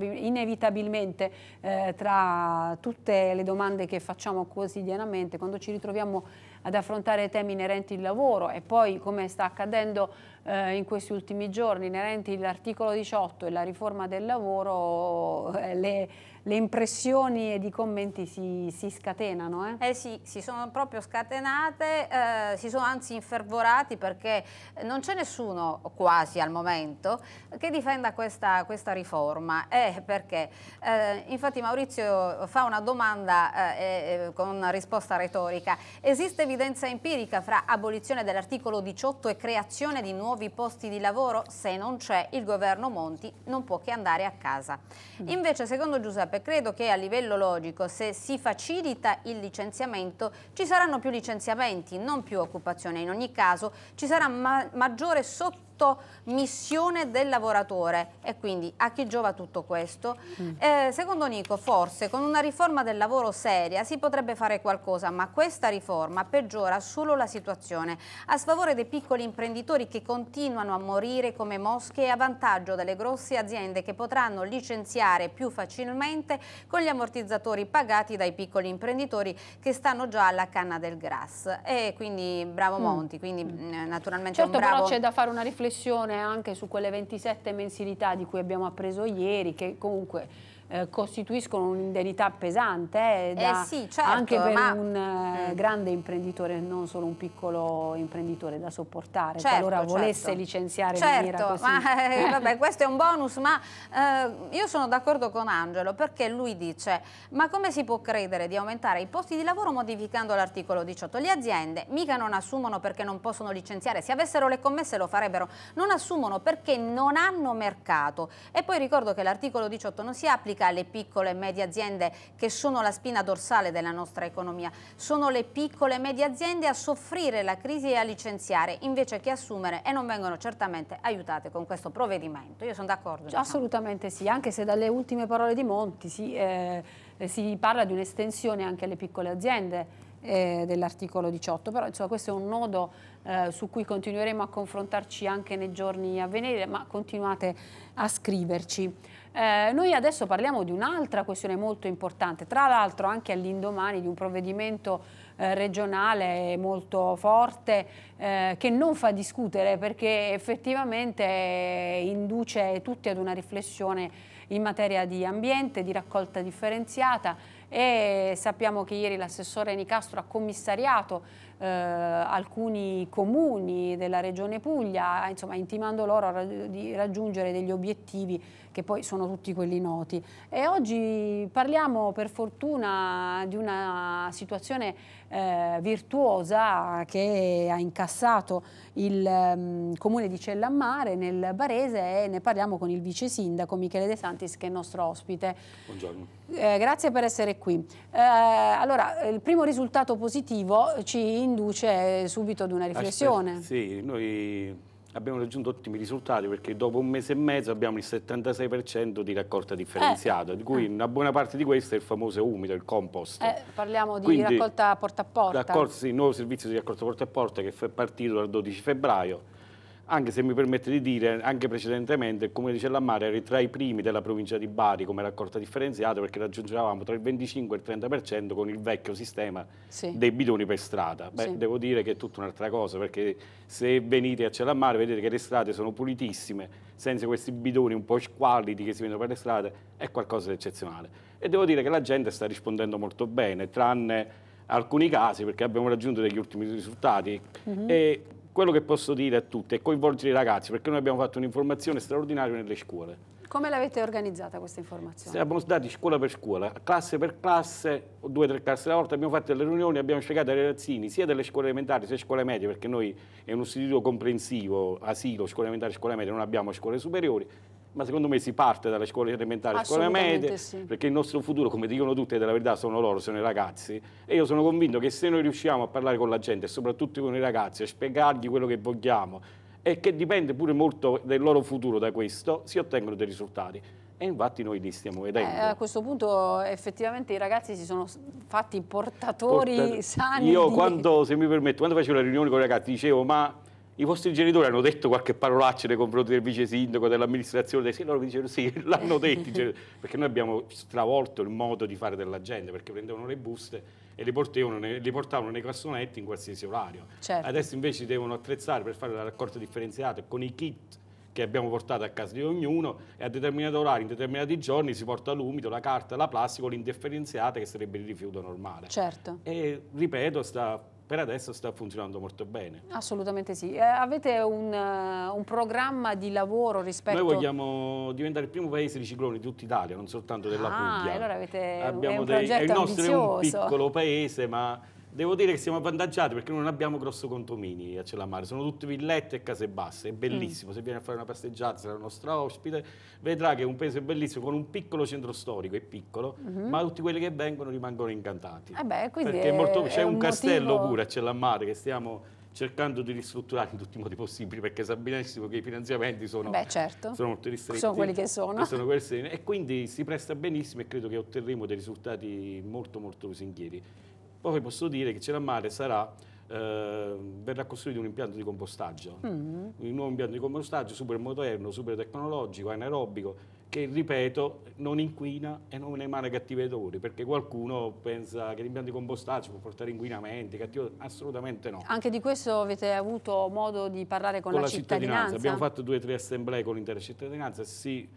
inevitabilmente eh, tra tutte le domande che facciamo quotidianamente quando ci ritroviamo ad affrontare temi inerenti al lavoro e poi come sta accadendo eh, in questi ultimi giorni inerenti all'articolo 18 e la riforma del lavoro eh, le le impressioni e i commenti si, si scatenano. Eh? eh? sì, si sono proprio scatenate, eh, si sono anzi infervorati perché non c'è nessuno quasi al momento che difenda questa, questa riforma. Eh, perché? Eh, infatti Maurizio fa una domanda eh, con una risposta retorica. Esiste evidenza empirica fra abolizione dell'articolo 18 e creazione di nuovi posti di lavoro? Se non c'è, il governo Monti non può che andare a casa. Mm. Invece, secondo Giuseppe credo che a livello logico se si facilita il licenziamento ci saranno più licenziamenti, non più occupazione. In ogni caso ci sarà ma maggiore sottolinea soprattutto missione del lavoratore e quindi a chi giova tutto questo? Mm. Eh, secondo Nico forse con una riforma del lavoro seria si potrebbe fare qualcosa ma questa riforma peggiora solo la situazione a sfavore dei piccoli imprenditori che continuano a morire come mosche e a vantaggio delle grosse aziende che potranno licenziare più facilmente con gli ammortizzatori pagati dai piccoli imprenditori che stanno già alla canna del grass e quindi bravo mm. Monti quindi mm. naturalmente certo, un bravo... però c'è da fare una riflessione riflessione anche su quelle 27 mensilità di cui abbiamo appreso ieri, che comunque eh, costituiscono un'indennità pesante eh, eh da, eh sì, certo, anche per ma... un eh, mm. grande imprenditore, non solo un piccolo imprenditore da sopportare, certo, qualora certo. volesse licenziare certo, in maniera certo, così. Ma, eh, vabbè, questo è un bonus, ma io sono d'accordo con Angelo perché lui dice ma come si può credere di aumentare i posti di lavoro modificando l'articolo 18? Le aziende mica non assumono perché non possono licenziare, se avessero le commesse lo farebbero, non assumono perché non hanno mercato e poi ricordo che l'articolo 18 non si applica applica alle piccole e medie aziende che sono la spina dorsale della nostra economia. Sono le piccole e medie aziende a soffrire la crisi e a licenziare invece che assumere e non vengono certamente aiutate con questo provvedimento. Io sono d'accordo. Diciamo. Assolutamente sì, anche se dalle ultime parole di Monti si, eh, si parla di un'estensione anche alle piccole aziende eh, dell'articolo 18, però insomma, questo è un nodo eh, su cui continueremo a confrontarci anche nei giorni a venire, ma continuate a scriverci. Eh, noi adesso parliamo di un'altra questione molto importante, tra l'altro anche all'indomani di un provvedimento eh, regionale molto forte eh, che non fa discutere perché effettivamente eh, induce tutti ad una riflessione in materia di ambiente, di raccolta differenziata e sappiamo che ieri l'assessore Nicastro ha commissariato eh, alcuni comuni della regione Puglia, insomma intimando loro di raggiungere degli obiettivi che poi sono tutti quelli noti. E oggi parliamo per fortuna di una situazione eh, virtuosa che ha incassato il um, comune di Cellammare nel Barese e ne parliamo con il vice sindaco Michele De Santis che è nostro ospite. Buongiorno. Eh, grazie per essere qui. Eh, allora, il primo risultato positivo ci induce eh, subito ad una riflessione. Aspetta, sì, noi abbiamo raggiunto ottimi risultati perché dopo un mese e mezzo abbiamo il 76% di raccolta differenziata, eh. di cui una buona parte di questo è il famoso umido, il compost. Eh, parliamo di Quindi, raccolta porta a porta. Sì, il nuovo servizio di raccolta porta a porta che è partito dal 12 febbraio anche se mi permette di dire, anche precedentemente, come dice la Mare, eri tra i primi della provincia di Bari come raccolta differenziata perché raggiungevamo tra il 25 e il 30% con il vecchio sistema sì. dei bidoni per strada. Beh, sì. devo dire che è tutta un'altra cosa perché se venite a Cellammare vedete che le strade sono pulitissime, senza questi bidoni un po' squallidi che si vedono per le strade, è qualcosa di eccezionale. E devo dire che la gente sta rispondendo molto bene, tranne alcuni casi perché abbiamo raggiunto degli ultimi risultati mm -hmm. e quello che posso dire a tutti è coinvolgere i ragazzi, perché noi abbiamo fatto un'informazione straordinaria nelle scuole. Come l'avete organizzata questa informazione? Siamo stati scuola per scuola, classe per classe, due o tre classi alla volta, abbiamo fatto delle riunioni, abbiamo spiegato ai ragazzini sia delle scuole elementari sia scuole medie, perché noi è un istituto comprensivo, asilo, scuole elementari, scuola media, non abbiamo scuole superiori, ma secondo me si parte dalle scuole elementari, scuole medie, sì. perché il nostro futuro, come dicono tutti, della verità sono loro, sono i ragazzi, e io sono convinto che se noi riusciamo a parlare con la gente, e soprattutto con i ragazzi, a spiegargli quello che vogliamo, e che dipende pure molto del loro futuro da questo, si ottengono dei risultati. E infatti noi li stiamo eh, vedendo. Eh, a questo punto effettivamente i ragazzi si sono fatti portatori Portat sani. Io di... quando, se mi permetto, quando facevo le riunioni con i ragazzi dicevo ma i vostri genitori hanno detto qualche parolaccia nei confronti del vice sindaco, dell'amministrazione, del sindaco, loro dicevano sì, l'hanno detto, perché noi abbiamo stravolto il modo di fare della gente, perché prendevano le buste e le, portavano, le portavano nei cassonetti in qualsiasi orario. Certo. Adesso invece devono attrezzare per fare la raccolta differenziata con i kit che abbiamo portato a casa di ognuno e a determinato orario, in determinati giorni si porta l'umido, la carta, la plastica l'indifferenziata che sarebbe il rifiuto normale. Certo. E ripeto, sta per adesso sta funzionando molto bene. Assolutamente sì. Eh, avete un, uh, un, programma di lavoro rispetto... Noi vogliamo diventare il primo paese riciclone di tutta Italia, non soltanto della ah, Puglia. allora avete Abbiamo è un dei, ambizioso. è il nostro è un piccolo paese, ma Devo dire che siamo avvantaggiati perché non abbiamo grosso contomini a Cellamare, sono tutte villette e case basse, è bellissimo, mm. se viene a fare una passeggiata, sarà la nostra ospite, vedrà che è un paese bellissimo con un piccolo centro storico, è piccolo, mm -hmm. ma tutti quelli che vengono rimangono incantati. Eh beh, perché è, molto, c'è un, un, castello motivo... pure a Cellamare che stiamo cercando di ristrutturare in tutti i modi possibili perché sa benissimo che i finanziamenti sono, Beh, certo. sono molto ristretti sono quelli che sono. sono quelli, e quindi si presta benissimo e credo che otterremo dei risultati molto molto lusinghieri poi posso dire che Ceramare sarà eh, verrà costruito un impianto di compostaggio, mm. un nuovo impianto di compostaggio super moderno, super tecnologico, anaerobico, che ripeto non inquina e non emana cattivi odori, perché qualcuno pensa che l'impianto di compostaggio può portare inquinamenti, cattivo, assolutamente no. Anche di questo avete avuto modo di parlare con, con la, la cittadinanza. cittadinanza. Abbiamo fatto due o tre assemblee con l'intera cittadinanza, si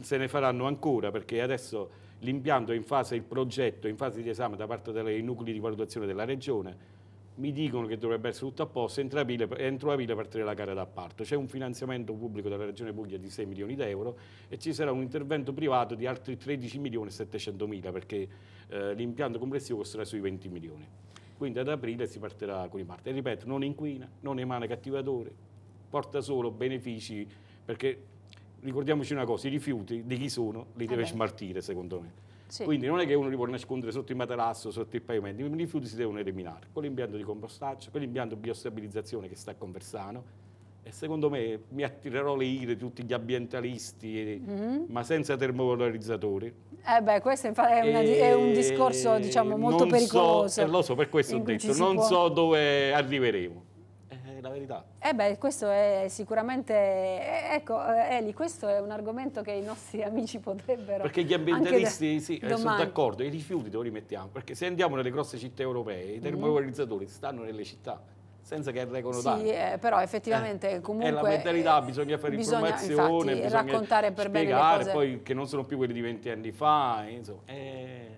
se ne faranno ancora perché adesso l'impianto è in fase, il progetto è in fase di esame da parte dei nuclei di valutazione della regione, mi dicono che dovrebbe essere tutto a posto, entro aprile, entro aprile partire la gara d'apparto. C'è un finanziamento pubblico della Regione Puglia di 6 milioni di euro e ci sarà un intervento privato di altri 13 milioni e 700 mila perché eh, l'impianto complessivo costerà sui 20 milioni. Quindi ad aprile si partirà con i parti. E ripeto, non inquina, non emana cattivatore, porta solo benefici perché ricordiamoci una cosa, i rifiuti di chi sono li deve eh smaltire secondo me. Sì. Quindi non è che uno li può nascondere sotto il materasso, sotto il pavimento, i rifiuti si devono eliminare con l'impianto di compostaggio, con l'impianto di biostabilizzazione che sta a Conversano e secondo me mi attirerò le ire di tutti gli ambientalisti, mm -hmm. ma senza termovalorizzatori. Eh beh, questo è, una, è un discorso diciamo, molto pericoloso. So, eh, lo so, per questo ho detto, non può... so dove arriveremo la verità. Eh beh, questo è sicuramente, eh, ecco eh, Eli, questo è un argomento che i nostri amici potrebbero... Perché gli ambientalisti, sì, eh, sono d'accordo, i rifiuti dove li mettiamo? Perché se andiamo nelle grosse città europee, i mhm. termovalorizzatori mm. stanno nelle città, senza che regolano tanto. Sì, eh, però effettivamente eh, comunque... È la mentalità, bisogna fare bisogna, informazione, infatti, bisogna raccontare per spiegare, bene le cose. poi che non sono più quelli di 20 anni fa, insomma... Eh,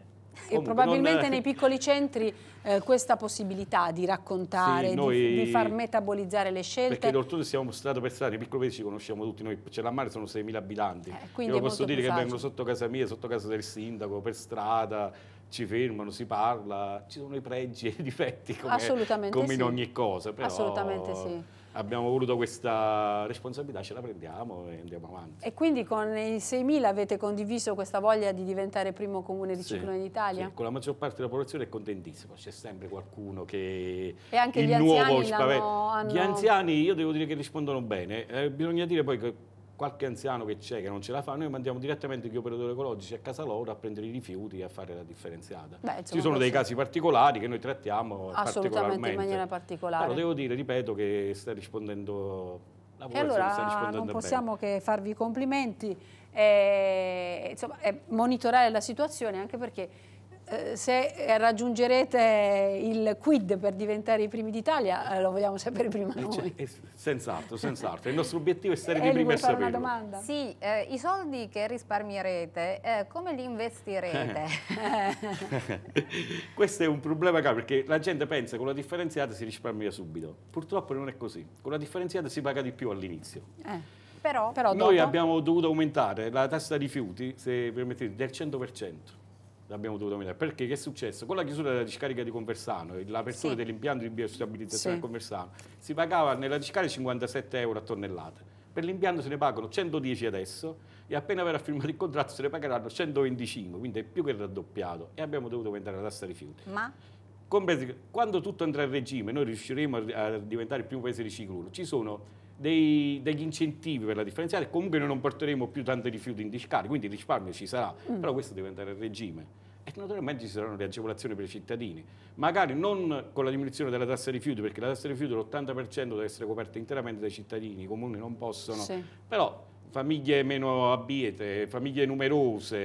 Comunque, probabilmente non... nei piccoli centri eh, questa possibilità di raccontare, sì, noi... di, di, far metabolizzare le scelte. Perché d'Ortone siamo strada per strada, i piccoli paesi ci conosciamo tutti, noi c'è la mare sono 6.000 abitanti, eh, io posso dire che facile. vengono sotto casa mia, sotto casa del sindaco, per strada, ci fermano, si parla, ci sono i pregi e i difetti come, come sì. in ogni cosa. Però... Assolutamente sì abbiamo voluto questa responsabilità, ce la prendiamo e andiamo avanti. E quindi con i 6.000 avete condiviso questa voglia di diventare primo comune di sì, ciclone d'Italia? Sì, con la maggior parte della popolazione è contentissimo, c'è sempre qualcuno che... E anche gli anziani nuovo, hanno, hanno... Gli anziani, io devo dire che rispondono bene, eh, bisogna dire poi che qualche anziano che c'è che non ce la fa, noi mandiamo direttamente gli operatori ecologici a casa loro a prendere i rifiuti e a fare la differenziata. Beh, insomma, Ci sono dei casi particolari che noi trattiamo assolutamente in maniera particolare. Però devo dire, ripeto, che sta rispondendo La e allora non possiamo bene. che farvi complimenti e, insomma, e monitorare la situazione anche perché eh, se raggiungerete il quid per diventare i primi d'Italia, eh, lo vogliamo sapere prima eh, noi. Cioè, senz'altro, senz'altro. Il nostro obiettivo è essere i primi a sapere. una domanda? Sì, eh, i soldi che risparmierete, come li investirete? Questo è un problema perché la gente pensa che con la differenziata si risparmia subito. Purtroppo non è così. Con la differenziata si paga di più all'inizio. Però, Però, noi dopo... abbiamo dovuto aumentare la tassa rifiuti, se permettete, del 100% l'abbiamo dovuto aumentare. Perché che è successo? Con la chiusura della discarica di Conversano, l'apertura sì. dell'impianto di biostabilizzazione sì. di Conversano, si pagava nella discarica 57 euro a tonnellata. Per l'impianto se ne pagano 110 adesso e appena verrà firmato il contratto se ne pagheranno 125, quindi è più che raddoppiato e abbiamo dovuto aumentare la tassa rifiuti. Ma? quando tutto andrà a regime, noi riusciremo a diventare il primo paese riciclone, ci sono dei, degli incentivi per la differenziale, comunque noi non porteremo più tanti rifiuti in discarica, quindi il risparmio ci sarà, mm. però questo deve andare a regime. E naturalmente ci saranno le agevolazioni per i cittadini, magari non con la diminuzione della tassa rifiuti, perché la tassa rifiuti l'80% deve essere coperta interamente dai cittadini, i comuni non possono, sì. però famiglie meno abbiete, famiglie numerose,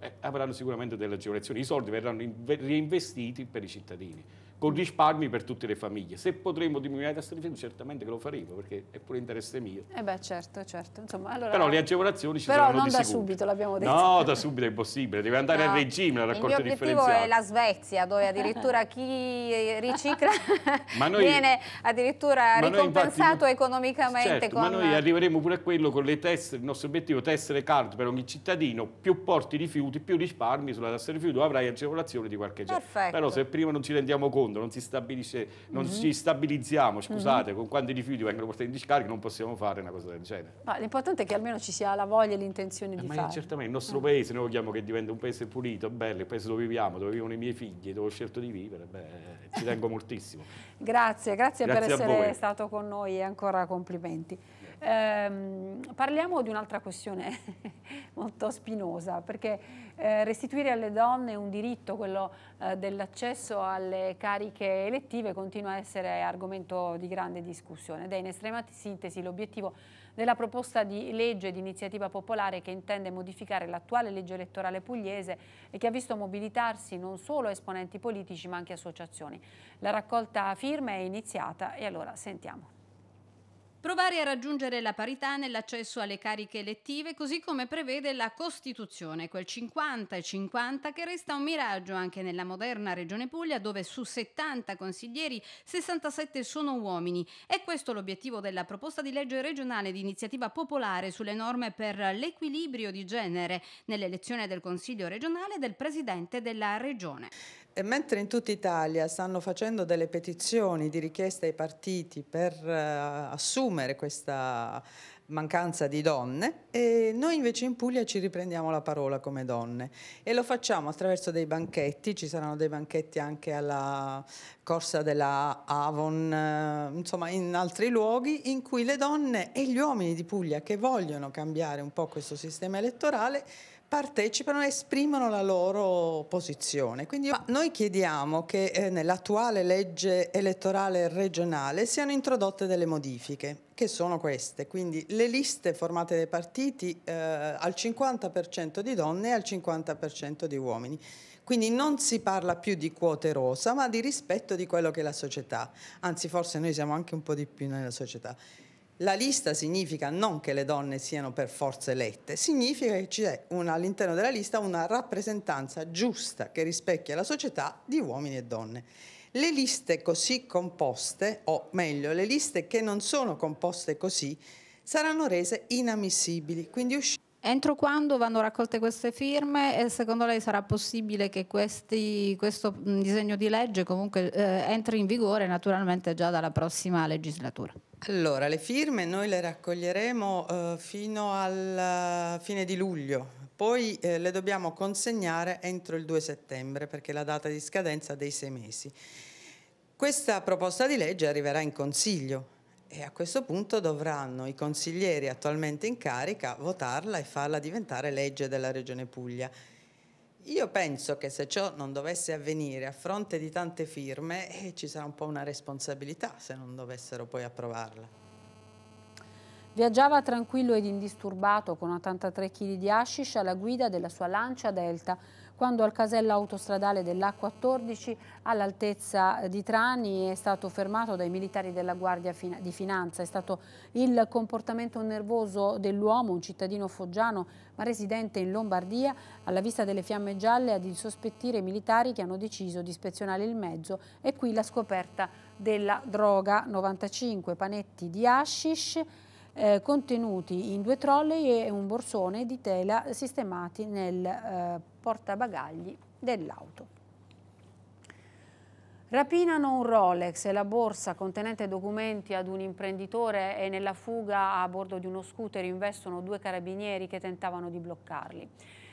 eh, avranno sicuramente delle agevolazioni, i soldi verranno reinvestiti per i cittadini con risparmi per tutte le famiglie. Se potremo diminuire la tassa di fiducia, certamente che lo faremo, perché è pure interesse mio. Eh beh, certo, certo. Insomma, allora, però le agevolazioni ci però saranno Però non da subito, l'abbiamo detto. No, da subito è impossibile, deve andare no. al regime la raccolta differenziale. Il mio obiettivo è la Svezia, dove addirittura chi ricicla noi, viene addirittura ricompensato infatti, economicamente. Certo, con... Ma noi arriveremo pure a quello con le tessere, il nostro obiettivo è tessere card per ogni cittadino, più porti rifiuti, più risparmi sulla tassa di rifiuto, avrai agevolazioni di qualche genere. Perfetto. Però se prima non ci rendiamo conto fondo, non si stabilisce, non mm-hmm. ci stabilizziamo, scusate, mm-hmm. con quanti rifiuti vengono portati in discarica non possiamo fare una cosa del genere. Ma l'importante è che almeno ci sia la voglia e l'intenzione eh, di ma fare. Ma certamente il nostro eh. paese, noi vogliamo che diventi un paese pulito, bello, il paese dove viviamo, dove vivono i miei figli, dove ho scelto di vivere, beh, ci tengo moltissimo. grazie, grazie, grazie, per essere stato con noi e ancora complimenti. Eh, parliamo di un'altra questione molto spinosa, perché eh, restituire alle donne un diritto, quello eh, dell'accesso alle cariche elettive, continua a essere argomento di grande discussione ed è in estrema sintesi l'obiettivo della proposta di legge di iniziativa popolare che intende modificare l'attuale legge elettorale pugliese e che ha visto mobilitarsi non solo esponenti politici ma anche associazioni. La raccolta firme è iniziata e allora sentiamo. Provare a raggiungere la parità nell'accesso alle cariche elettive, così come prevede la Costituzione, quel 50 e 50 che resta un miraggio anche nella moderna Regione Puglia, dove su 70 consiglieri 67 sono uomini. È questo l'obiettivo della proposta di legge regionale di iniziativa popolare sulle norme per l'equilibrio di genere nell'elezione del Consiglio regionale e del Presidente della Regione. E mentre in tutta Italia stanno facendo delle petizioni di richiesta ai partiti per eh, assumere questa mancanza di donne, e noi invece in Puglia ci riprendiamo la parola come donne e lo facciamo attraverso dei banchetti, ci saranno dei banchetti anche alla corsa della Avon, eh, insomma in altri luoghi in cui le donne e gli uomini di Puglia che vogliono cambiare un po' questo sistema elettorale partecipano e esprimono la loro posizione. Quindi noi chiediamo che eh, nell'attuale legge elettorale regionale siano introdotte delle modifiche, che sono queste. Quindi le liste formate dai partiti eh, al 50% di donne e al 50% di uomini. Quindi non si parla più di quote rosa, ma di rispetto di quello che è la società. Anzi, forse noi siamo anche un po' di più nella società. La lista significa non che le donne siano per forza elette, significa che c'è una, all'interno della lista una rappresentanza giusta che rispecchia la società di uomini e donne. Le liste così composte, o meglio, le liste che non sono composte così, saranno rese inammissibili, quindi usciranno. Entro quando vanno raccolte queste firme e secondo lei sarà possibile che questi, questo disegno di legge comunque eh, entri in vigore naturalmente già dalla prossima legislatura? Allora, le firme noi le raccoglieremo eh, fino alla eh, fine di luglio, poi eh, le dobbiamo consegnare entro il 2 settembre perché è la data di scadenza dei sei mesi. Questa proposta di legge arriverà in Consiglio e a questo punto dovranno i consiglieri attualmente in carica votarla e farla diventare legge della Regione Puglia. Io penso che se ciò non dovesse avvenire a fronte di tante firme eh, ci sarà un po' una responsabilità se non dovessero poi approvarla. Viaggiava tranquillo ed indisturbato con 83 kg di hashish alla guida della sua Lancia Delta quando al casello autostradale dell'A14 all'altezza di Trani è stato fermato dai militari della Guardia di Finanza. È stato il comportamento nervoso dell'uomo, un cittadino foggiano ma residente in Lombardia, alla vista delle fiamme gialle ad insospettire i militari che hanno deciso di ispezionare il mezzo e qui la scoperta della droga 95 panetti di hashish eh, contenuti in due trolley e un borsone di tela sistemati nel eh, portabagagli dell'auto. Rapinano un Rolex e la borsa contenente documenti ad un imprenditore e nella fuga a bordo di uno scooter investono due carabinieri che tentavano di bloccarli.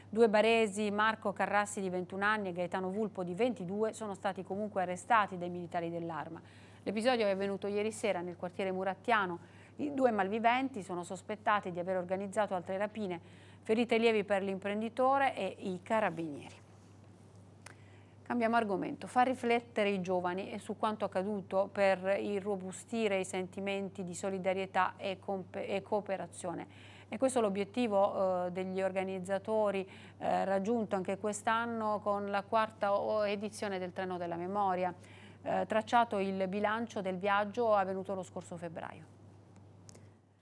Due baresi, Marco Carrassi di 21 anni e Gaetano Vulpo di 22, sono stati comunque arrestati dai militari dell'arma. L'episodio è avvenuto ieri sera nel quartiere Murattiano i due malviventi sono sospettati di aver organizzato altre rapine, ferite lievi per l'imprenditore e i carabinieri. Cambiamo argomento. Far riflettere i giovani su quanto accaduto per irrobustire i sentimenti di solidarietà e, e cooperazione. E questo è l'obiettivo eh, degli organizzatori eh, raggiunto anche quest'anno con la quarta edizione del Treno della Memoria, eh, tracciato il bilancio del viaggio avvenuto lo scorso febbraio.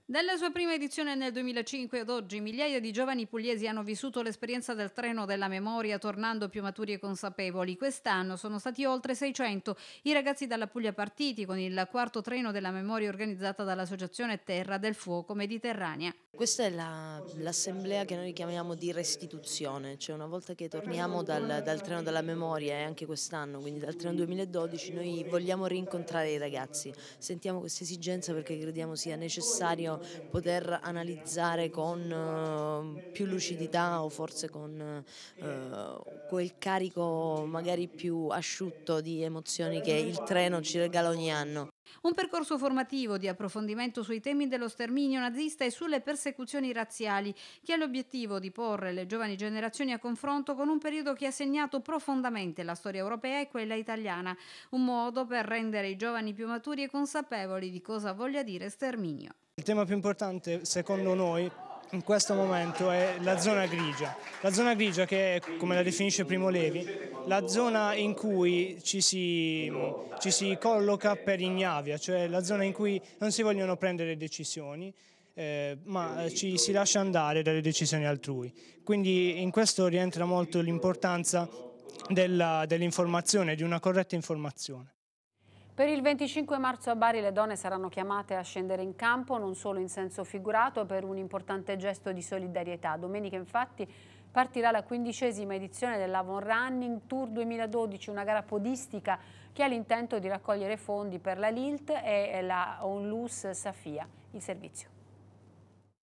Dalla sua prima edizione nel 2005 ad oggi, migliaia di giovani pugliesi hanno vissuto l'esperienza del treno della memoria, tornando più maturi e consapevoli. Quest'anno sono stati oltre 600 i ragazzi dalla Puglia partiti con il quarto treno della memoria organizzata dall'Associazione Terra del Fuoco Mediterranea. Questa è l'assemblea che noi chiamiamo di restituzione, cioè una volta che torniamo dal, dal treno della memoria e anche quest'anno, quindi dal treno 2012, noi vogliamo rincontrare i ragazzi, sentiamo questa esigenza perché crediamo sia necessario poter analizzare con eh, più lucidità o forse con eh, quel carico magari più asciutto di emozioni che il treno ci regala ogni anno. Un percorso formativo di approfondimento sui temi dello sterminio nazista e sulle persecuzioni razziali, che ha l'obiettivo di porre le giovani generazioni a confronto con un periodo che ha segnato profondamente la storia europea e quella italiana, un modo per rendere i giovani più maturi e consapevoli di cosa voglia dire sterminio. Il tema più importante secondo noi in questo momento è la zona grigia. La zona grigia che è, come la definisce Primo Levi, la zona in cui ci si, ci si colloca per ignavia, cioè la zona in cui non si vogliono prendere decisioni, eh, ma eh, ci si lascia andare dalle decisioni altrui. Quindi in questo rientra molto l'importanza dell'informazione, di una corretta informazione. Per il 25 marzo a Bari le donne saranno chiamate a scendere in campo non solo in senso figurato per un importante gesto di solidarietà. Domenica infatti partirà la quindicesima edizione dell'Avon Running Tour 2012, una gara podistica che ha l'intento di raccogliere fondi per la Lilt e la Onlus Safia. Il servizio.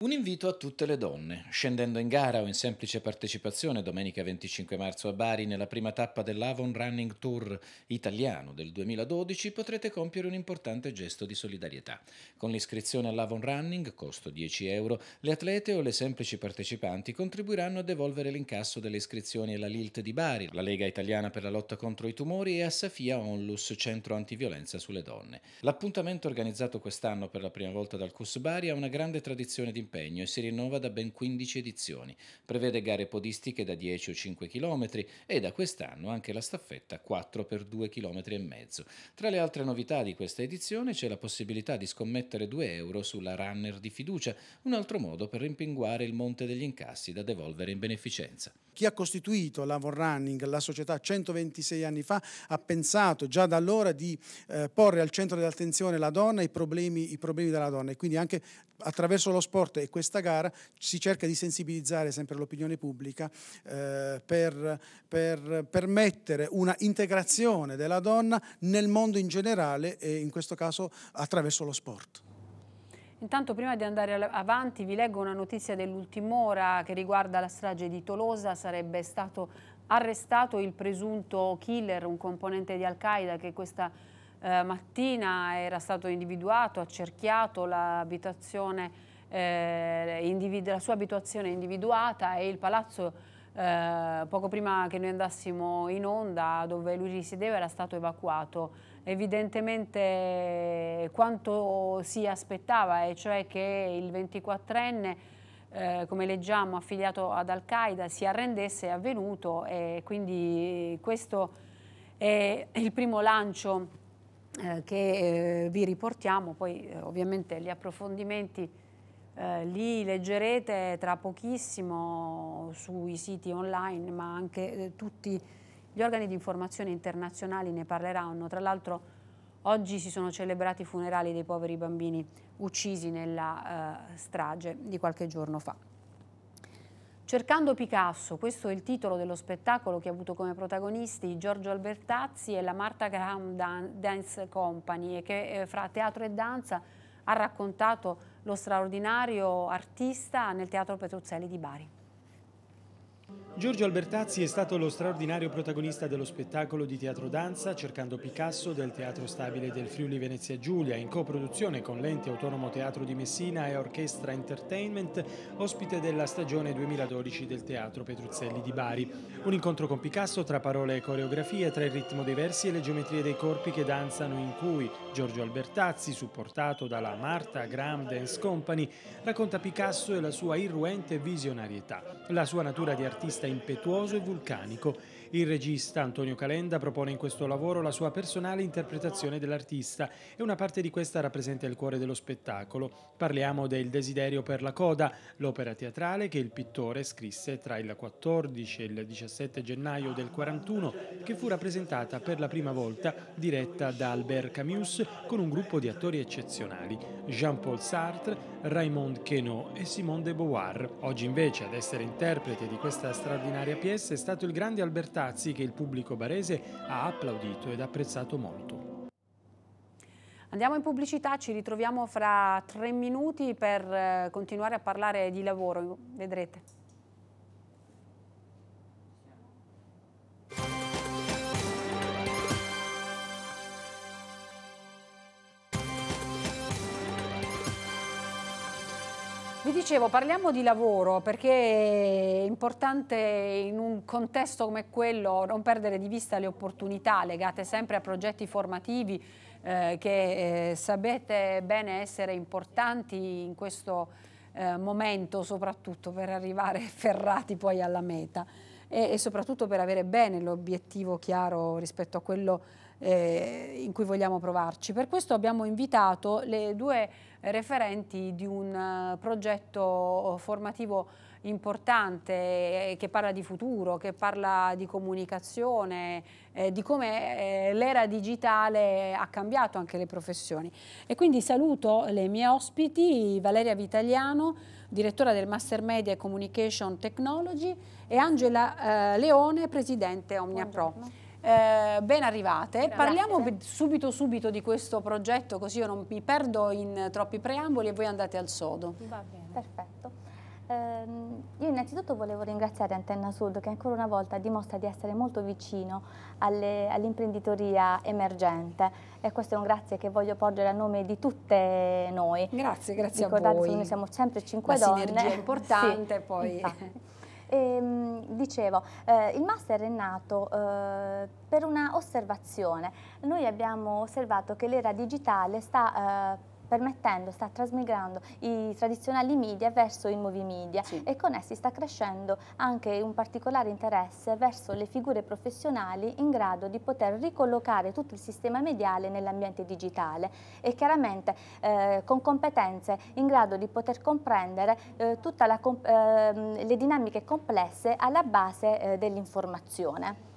Un invito a tutte le donne. Scendendo in gara o in semplice partecipazione domenica 25 marzo a Bari nella prima tappa dell'Avon Running Tour italiano del 2012 potrete compiere un importante gesto di solidarietà. Con l'iscrizione all'Avon Running, costo 10 euro, le atlete o le semplici partecipanti contribuiranno a devolvere l'incasso delle iscrizioni alla LILT di Bari, la Lega Italiana per la lotta contro i tumori e a Safia Onlus, centro antiviolenza sulle donne. L'appuntamento organizzato quest'anno per la prima volta dal CUS Bari ha una grande tradizione di impegno e si rinnova da ben 15 edizioni. Prevede gare podistiche da 10 o 5 km e da quest'anno anche la staffetta 4 x 2 km e mezzo. Tra le altre novità di questa edizione c'è la possibilità di scommettere 2 euro sulla runner di fiducia, un altro modo per rimpinguare il monte degli incassi da devolvere in beneficenza. Chi ha costituito la Von Running, la società 126 anni fa, ha pensato già da allora di eh, porre al centro dell'attenzione la donna i problemi, i problemi della donna e quindi anche attraverso lo sport e questa gara si cerca di sensibilizzare sempre l'opinione pubblica eh, per, per, permettere una integrazione della donna nel mondo in generale e in questo caso attraverso lo sport. Intanto prima di andare avanti vi leggo una notizia dell'ultima ora che riguarda la strage di Tolosa, sarebbe stato arrestato il presunto killer, un componente di Al-Qaeda che questa eh, mattina era stato individuato, accerchiato eh, individu la sua abitazione individuata e il palazzo eh, poco prima che noi andassimo in onda dove lui risiedeva era stato evacuato. Evidentemente quanto si aspettava, e cioè che il 24enne eh, come leggiamo, affiliato ad Al-Qaeda, si arrendesse è avvenuto e quindi questo è il primo lancio eh, che eh, vi riportiamo, poi eh, ovviamente gli approfondimenti li leggerete tra pochissimo sui siti online, ma anche tutti gli organi di informazione internazionali ne parleranno. Tra l'altro oggi si sono celebrati i funerali dei poveri bambini uccisi nella strage di qualche giorno fa. Cercando Picasso, questo è il titolo dello spettacolo che ha avuto come protagonisti Giorgio Albertazzi e la Marta Graham Dance Company che eh, fra teatro e danza ha raccontato lo straordinario artista nel Teatro Petruzzelli di Bari. Giorgio Albertazzi è stato lo straordinario protagonista dello spettacolo di teatro danza Cercando Picasso del Teatro Stabile del Friuli Venezia Giulia in coproduzione con l'ente autonomo Teatro di Messina e Orchestra Entertainment, ospite della stagione 2012 del Teatro Petruzzelli di Bari. Un incontro con Picasso tra parole e coreografie, tra il ritmo dei versi e le geometrie dei corpi che danzano in cui Giorgio Albertazzi, supportato dalla Marta Graham Dance Company, racconta Picasso e la sua irruente visionarietà, la sua natura di artista impetuoso e vulcanico il regista Antonio Calenda propone in questo lavoro la sua personale interpretazione dell'artista e una parte di questa rappresenta il cuore dello spettacolo. Parliamo del Desiderio per la coda, l'opera teatrale che il pittore scrisse tra il 14 e il 17 gennaio del 41 che fu rappresentata per la prima volta diretta da Albert Camus con un gruppo di attori eccezionali, Jean-Paul Sartre, Raymond Queneau e Simone de Beauvoir. Oggi invece ad essere interprete di questa straordinaria pièce è stato il grande Albertano Tazzi che il pubblico barese ha applaudito ed apprezzato molto. Andiamo in pubblicità, ci ritroviamo fra tre minuti per eh, continuare a parlare di lavoro, vedrete. Vi dicevo, parliamo di lavoro perché è importante in un contesto come quello non perdere di vista le opportunità legate sempre a progetti formativi eh, che eh, sapete bene essere importanti in questo eh, momento soprattutto per arrivare ferrati poi alla meta e, e soprattutto per avere bene l'obiettivo chiaro rispetto a quello che eh, in cui vogliamo provarci. Per questo abbiamo invitato le due referenti di un eh, progetto formativo importante eh, che parla di futuro, che parla di comunicazione, eh, di come eh, l'era digitale ha cambiato anche le professioni. E quindi saluto le mie ospiti, Valeria Vitaliano, direttora del Master Media Communication Technology e Angela eh, Leone, presidente Omnia Buongiorno. Pro eh, ben arrivate. Grazie. Parliamo subito subito di questo progetto così io non mi perdo in troppi preamboli e voi andate al sodo. Va bene. Perfetto. Eh, io innanzitutto volevo ringraziare Antenna Sud che ancora una volta dimostra di essere molto vicino all'imprenditoria all emergente e questo è un grazie che voglio porgere a nome di tutte noi. Grazie, grazie Ricordate a voi. Ricordate che noi siamo sempre cinque La donne. La sinergia è importante sì, poi. Infatti. E, ehm, dicevo, eh, il master è nato eh, per una osservazione. Noi abbiamo osservato che l'era digitale sta eh, permettendo, sta trasmigrando i tradizionali media verso i nuovi media sì. e con essi sta crescendo anche un particolare interesse verso le figure professionali in grado di poter ricollocare tutto il sistema mediale nell'ambiente digitale e chiaramente eh, con competenze in grado di poter comprendere eh, tutte eh, le dinamiche complesse alla base eh, dell'informazione.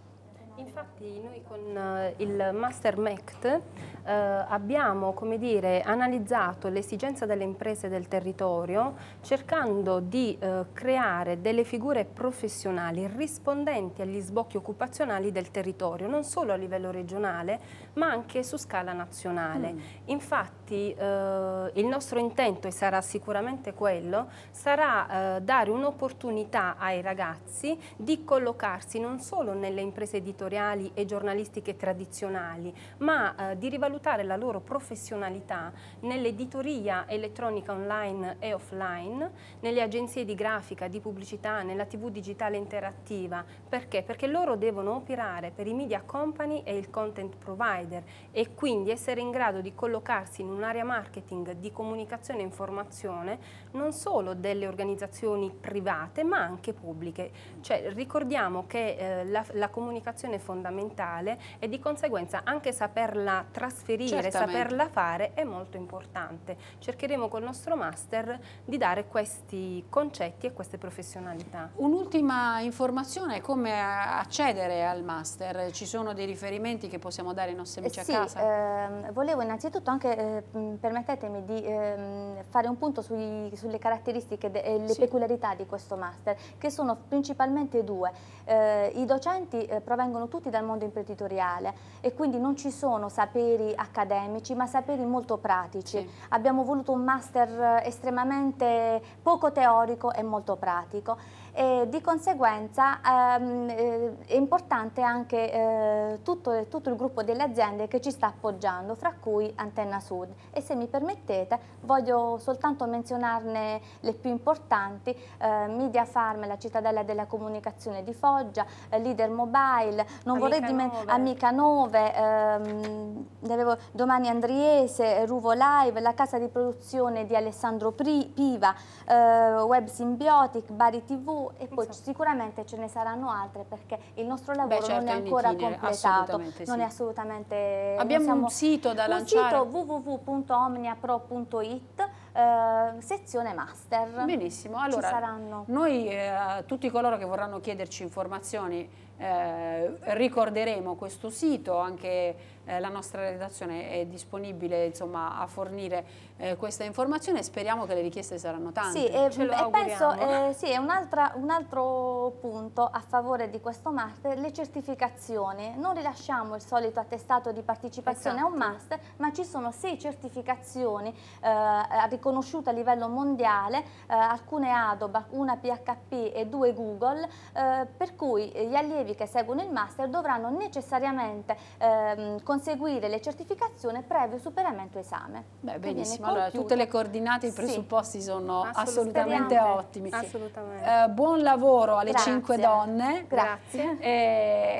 Infatti noi con eh, il Master MECT eh, abbiamo dire, analizzato l'esigenza delle imprese del territorio cercando di eh, creare delle figure professionali rispondenti agli sbocchi occupazionali del territorio, non solo a livello regionale ma anche su scala nazionale. Mm. Infatti eh, il nostro intento, e sarà sicuramente quello, sarà eh, dare un'opportunità ai ragazzi di collocarsi non solo nelle imprese editoriali editoriali e giornalistiche tradizionali, ma eh, di rivalutare la loro professionalità nell'editoria elettronica online e offline, nelle agenzie di grafica, di pubblicità, nella tv digitale interattiva. Perché? Perché loro devono operare per i media company e il content provider e quindi essere in grado di collocarsi in un'area marketing di comunicazione e informazione non solo delle organizzazioni private ma anche pubbliche. Cioè, ricordiamo che eh, la, la comunicazione formazione fondamentale e di conseguenza anche saperla trasferire, Certamente. saperla fare è molto importante. Cercheremo col nostro master di dare questi concetti e queste professionalità. Un'ultima informazione come accedere al master. Ci sono dei riferimenti che possiamo dare ai nostri amici eh sì, a casa? Eh, volevo innanzitutto anche, eh, permettetemi di ehm, fare un punto sui, sulle caratteristiche e le sì. peculiarità di questo master, che sono principalmente due. Eh, I docenti eh, provengono vengono tutti dal mondo imprenditoriale e quindi non ci sono saperi accademici ma saperi molto pratici. Sì. Abbiamo voluto un master estremamente poco teorico e molto pratico e di conseguenza ehm, eh, è importante anche eh, tutto, tutto, il gruppo delle aziende che ci sta appoggiando, fra cui Antenna Sud e se mi permettete voglio soltanto menzionarne le più importanti, eh, Media Farm, la cittadella della comunicazione di Foggia, eh, Leader Mobile, non Amica vorrei dimenticare Amica 9, ehm, avevo, Domani Andriese, Ruvo Live, la casa di produzione di Alessandro Pri Piva, eh, Web Symbiotic, Bari TV, e poi esatto. sicuramente ce ne saranno altre perché il nostro lavoro Beh, certo, non è ancora itinere, completato, sì. non è assolutamente... Abbiamo siamo, un sito da un lanciare. Un sito www.omniapro.it eh, sezione master. Benissimo, allora noi eh, tutti coloro che vorranno chiederci informazioni eh, ricorderemo questo sito anche eh, la nostra redazione è disponibile insomma, a fornire eh, questa informazione e speriamo che le richieste saranno tante. Sì, e, e penso, eh, sì, un, altra, un altro punto a favore di questo master, le certificazioni. Non rilasciamo il solito attestato di partecipazione esatto. a un esatto. master, ma ci sono sei certificazioni eh, riconosciute a livello mondiale, eh, alcune Adobe, una PHP e due Google, per cui gli allievi che seguono il master dovranno necessariamente eh, conseguire le certificazioni previo superamento esame. Beh, benissimo, allora tutte le coordinate, e i presupposti sì. sono assolutamente, assolutamente ottimi. Sì. Assolutamente. Eh, buon lavoro alle Grazie. cinque donne. Grazie.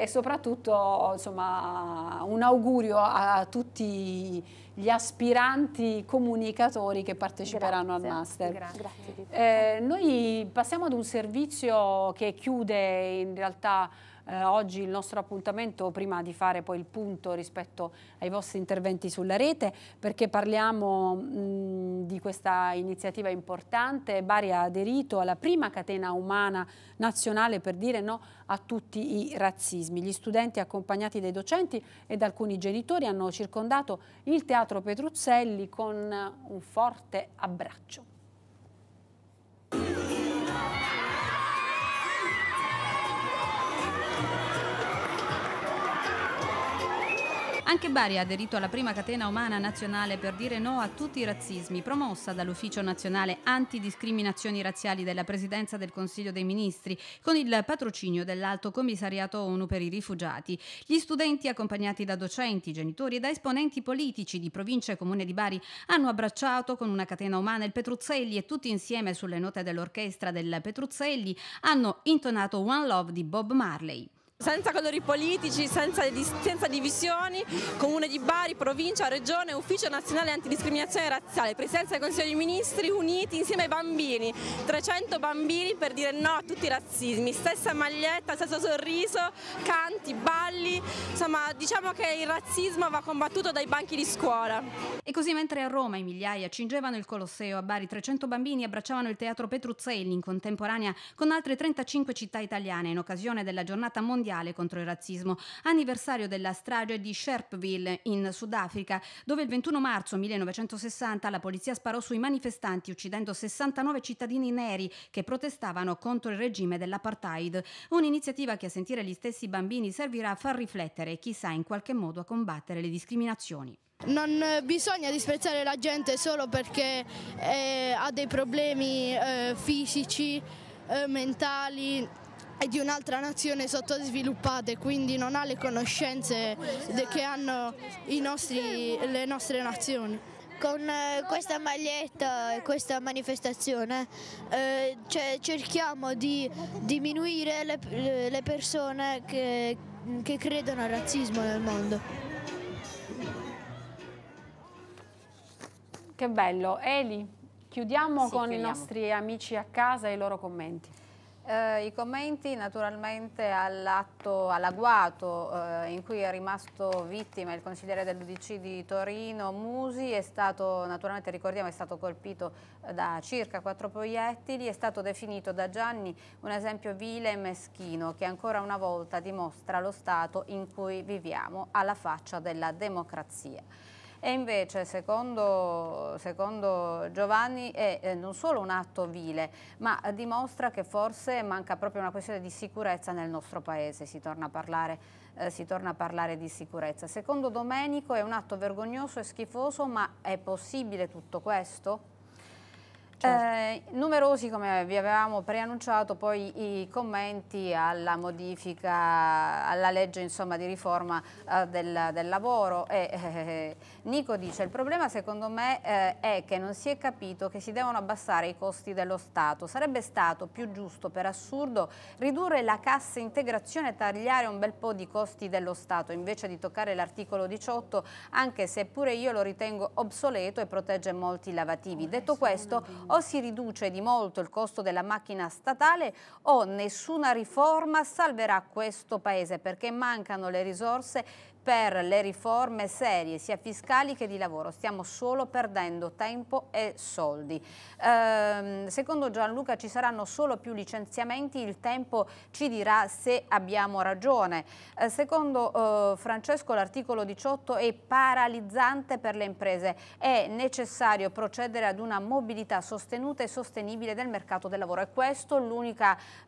E, soprattutto insomma, un augurio a tutti gli aspiranti comunicatori che parteciperanno Grazie. al master. Grazie. Grazie. Eh, noi passiamo ad un servizio che chiude in realtà eh, oggi il nostro appuntamento prima di fare poi il punto rispetto ai vostri interventi sulla rete perché parliamo mh, di questa iniziativa importante. Bari ha aderito alla prima catena umana nazionale per dire no a tutti i razzismi. Gli studenti accompagnati dai docenti ed alcuni genitori hanno circondato il teatro Petruzzelli con un forte abbraccio. Anche Bari ha aderito alla prima catena umana nazionale per dire no a tutti i razzismi, promossa dall'Ufficio Nazionale Antidiscriminazioni Razziali della Presidenza del Consiglio dei Ministri, con il patrocinio dell'Alto Commissariato ONU per i Rifugiati. Gli studenti, accompagnati da docenti, genitori e da esponenti politici di provincia e comune di Bari, hanno abbracciato con una catena umana il Petruzzelli e tutti insieme sulle note dell'orchestra del Petruzzelli hanno intonato One Love di Bob Marley senza colori politici, senza, senza, divisioni, Comune di Bari, Provincia, Regione, Ufficio Nazionale Antidiscriminazione Razziale, presenza del Consiglio dei Ministri uniti insieme ai bambini, 300 bambini per dire no a tutti i razzismi, stessa maglietta, stesso sorriso, canti, balli, insomma diciamo che il razzismo va combattuto dai banchi di scuola. E così mentre a Roma i migliaia cingevano il Colosseo, a Bari 300 bambini abbracciavano il Teatro Petruzzelli in contemporanea con altre 35 città italiane in occasione della giornata mondiale mondiale contro il razzismo, anniversario della strage di Sharpeville in Sudafrica, dove il 21 marzo 1960 la polizia sparò sui manifestanti uccidendo 69 cittadini neri che protestavano contro il regime dell'apartheid. Un'iniziativa che a sentire gli stessi bambini servirà a far riflettere e chissà in qualche modo a combattere le discriminazioni. Non eh, bisogna disprezzare la gente solo perché eh, ha dei problemi eh, fisici, eh, mentali è di un'altra nazione sottosviluppata e quindi non ha le conoscenze che hanno nostri, le nostre nazioni. Con eh, questa maglietta e questa manifestazione eh, cioè, cerchiamo di diminuire le, le persone che, che credono al razzismo nel mondo. Che bello. Eli, chiudiamo sì, con chiudiamo. i nostri amici a casa e i loro commenti. Eh, I commenti naturalmente all'atto, all'agguato eh, in cui è rimasto vittima il consigliere dell'Udc di Torino Musi è stato, naturalmente ricordiamo, è stato colpito eh, da circa quattro proiettili, è stato definito da Gianni un esempio vile e meschino che ancora una volta dimostra lo stato in cui viviamo alla faccia della democrazia. E invece, secondo, secondo Giovanni, è eh, non solo un atto vile, ma dimostra che forse manca proprio una questione di sicurezza nel nostro paese, si torna a parlare, eh, si torna a parlare di sicurezza. Secondo Domenico è un atto vergognoso e schifoso, ma è possibile tutto questo? Certo. Eh, numerosi, come vi avevamo preannunciato, poi i commenti alla modifica, alla legge insomma, di riforma eh, del, del, lavoro. E, eh, eh Nico dice, il problema secondo me eh, è che non si è capito che si devono abbassare i costi dello Stato. Sarebbe stato più giusto, per assurdo, ridurre la cassa integrazione e tagliare un bel po' di costi dello Stato, invece di toccare l'articolo 18, anche se pure io lo ritengo obsoleto e protegge molti lavativi. Oh, eh, Detto questo, o si riduce di molto il costo della macchina statale o nessuna riforma salverà questo Paese perché mancano le risorse per le riforme serie sia fiscali che di lavoro, stiamo solo perdendo tempo e soldi. Ehm, secondo Gianluca ci saranno solo più licenziamenti, il tempo ci dirà se abbiamo ragione. Ehm, secondo eh, Francesco l'articolo 18 è paralizzante per le imprese, è necessario procedere ad una mobilità sostenuta e sostenibile del mercato del lavoro e questo è l'unico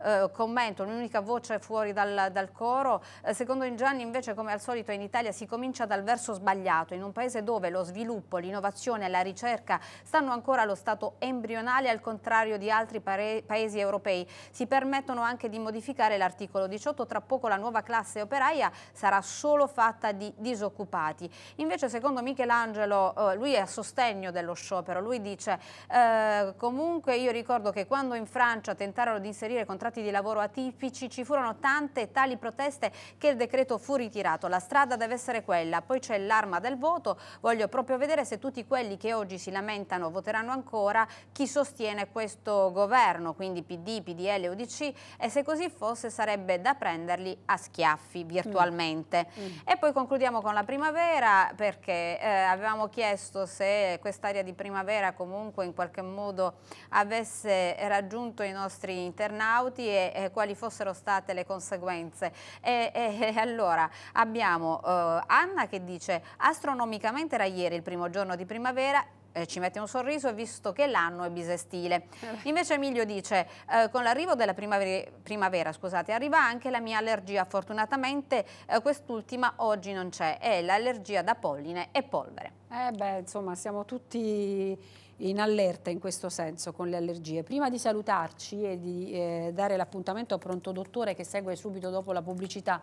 eh, commento, l'unica voce fuori dal, dal coro. Ehm, secondo Ingianni invece come al solito è Italia si comincia dal verso sbagliato, in un paese dove lo sviluppo, l'innovazione e la ricerca stanno ancora allo stato embrionale al contrario di altri paesi europei. Si permettono anche di modificare l'articolo 18, tra poco la nuova classe operaia sarà solo fatta di disoccupati. Invece secondo Michelangelo, eh, lui è a sostegno dello sciopero, lui dice eh, comunque io ricordo che quando in Francia tentarono di inserire contratti di lavoro atipici ci furono tante tali proteste che il decreto fu ritirato. La strada strada deve essere quella. Poi c'è l'arma del voto, voglio proprio vedere se tutti quelli che oggi si lamentano voteranno ancora chi sostiene questo governo, quindi PD, PDL, UDC e se così fosse sarebbe da prenderli a schiaffi mm. virtualmente. Mm. Mm. E poi concludiamo con la primavera perché eh, avevamo chiesto se quest'area di primavera comunque in qualche modo avesse raggiunto i nostri internauti e, e quali fossero state le conseguenze. E, e, e allora abbiamo eh, Anna che dice astronomicamente era ieri il primo giorno di primavera eh, ci mette un sorriso visto che l'anno è bisestile. Invece Emilio dice eh, con l'arrivo della primavera, primavera scusate, arriva anche la mia allergia, fortunatamente eh, quest'ultima oggi non c'è, è l'allergia da polline e polvere. Eh beh, insomma, siamo tutti in allerta in questo senso con le allergie. Prima di salutarci e di eh, dare l'appuntamento a Pronto Dottore che segue subito dopo la pubblicità,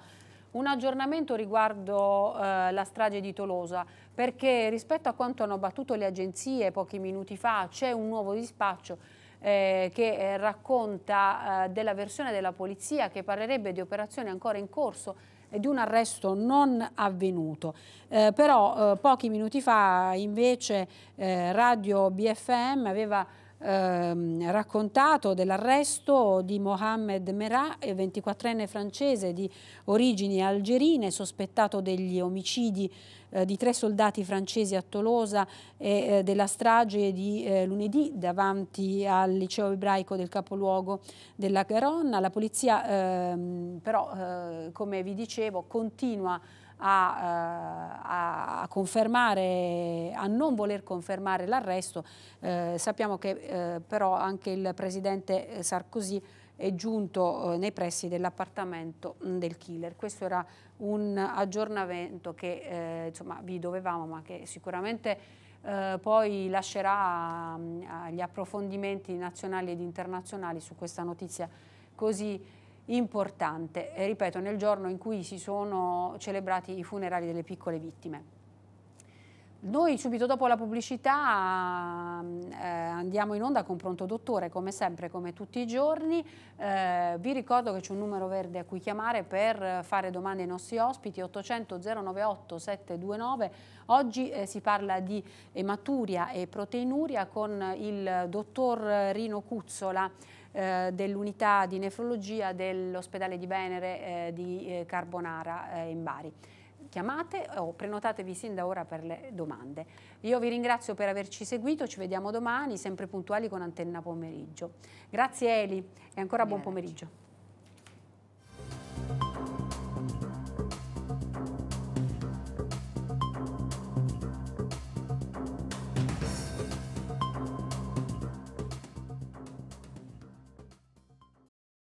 un aggiornamento riguardo eh, la strage di Tolosa, perché rispetto a quanto hanno battuto le agenzie pochi minuti fa c'è un nuovo dispaccio eh, che eh, racconta eh, della versione della polizia che parlerebbe di operazioni ancora in corso e di un arresto non avvenuto. Eh, però eh, pochi minuti fa invece eh, Radio BFM aveva ehm, raccontato dell'arresto di Mohamed Merah, 24enne francese di origini algerine, sospettato degli omicidi eh, di tre soldati francesi a Tolosa e eh, della strage di eh, lunedì davanti al liceo ebraico del capoluogo della Garonna. La polizia ehm, però, eh, come vi dicevo, continua a eh, a, a, confermare, a non voler confermare l'arresto. Eh, sappiamo che eh, però anche il presidente eh, Sarkozy è giunto eh, nei pressi dell'appartamento mm, del killer. Questo era un aggiornamento che insomma, vi dovevamo, ma che sicuramente eh, poi lascerà mm, agli approfondimenti nazionali ed internazionali su questa notizia così importante, ripeto, nel giorno in cui si sono celebrati i funerali delle piccole vittime. Noi subito dopo la pubblicità mm, eh, andiamo in onda con Pronto Dottore, come sempre, come tutti i giorni. Eh, vi ricordo che c'è un numero verde a cui chiamare per fare domande ai nostri ospiti, 800 098 729. Oggi eh, si parla di ematuria e proteinuria con il dottor Rino Cuzzola eh, dell'unità di nefrologia dell'ospedale di Venere eh, di eh, Carbonara eh, in Bari. Chiamate o prenotatevi sin da ora per le domande. Io vi ringrazio per averci seguito, ci vediamo domani, sempre puntuali con Antenna Pomeriggio. Grazie Eli e ancora buon pomeriggio.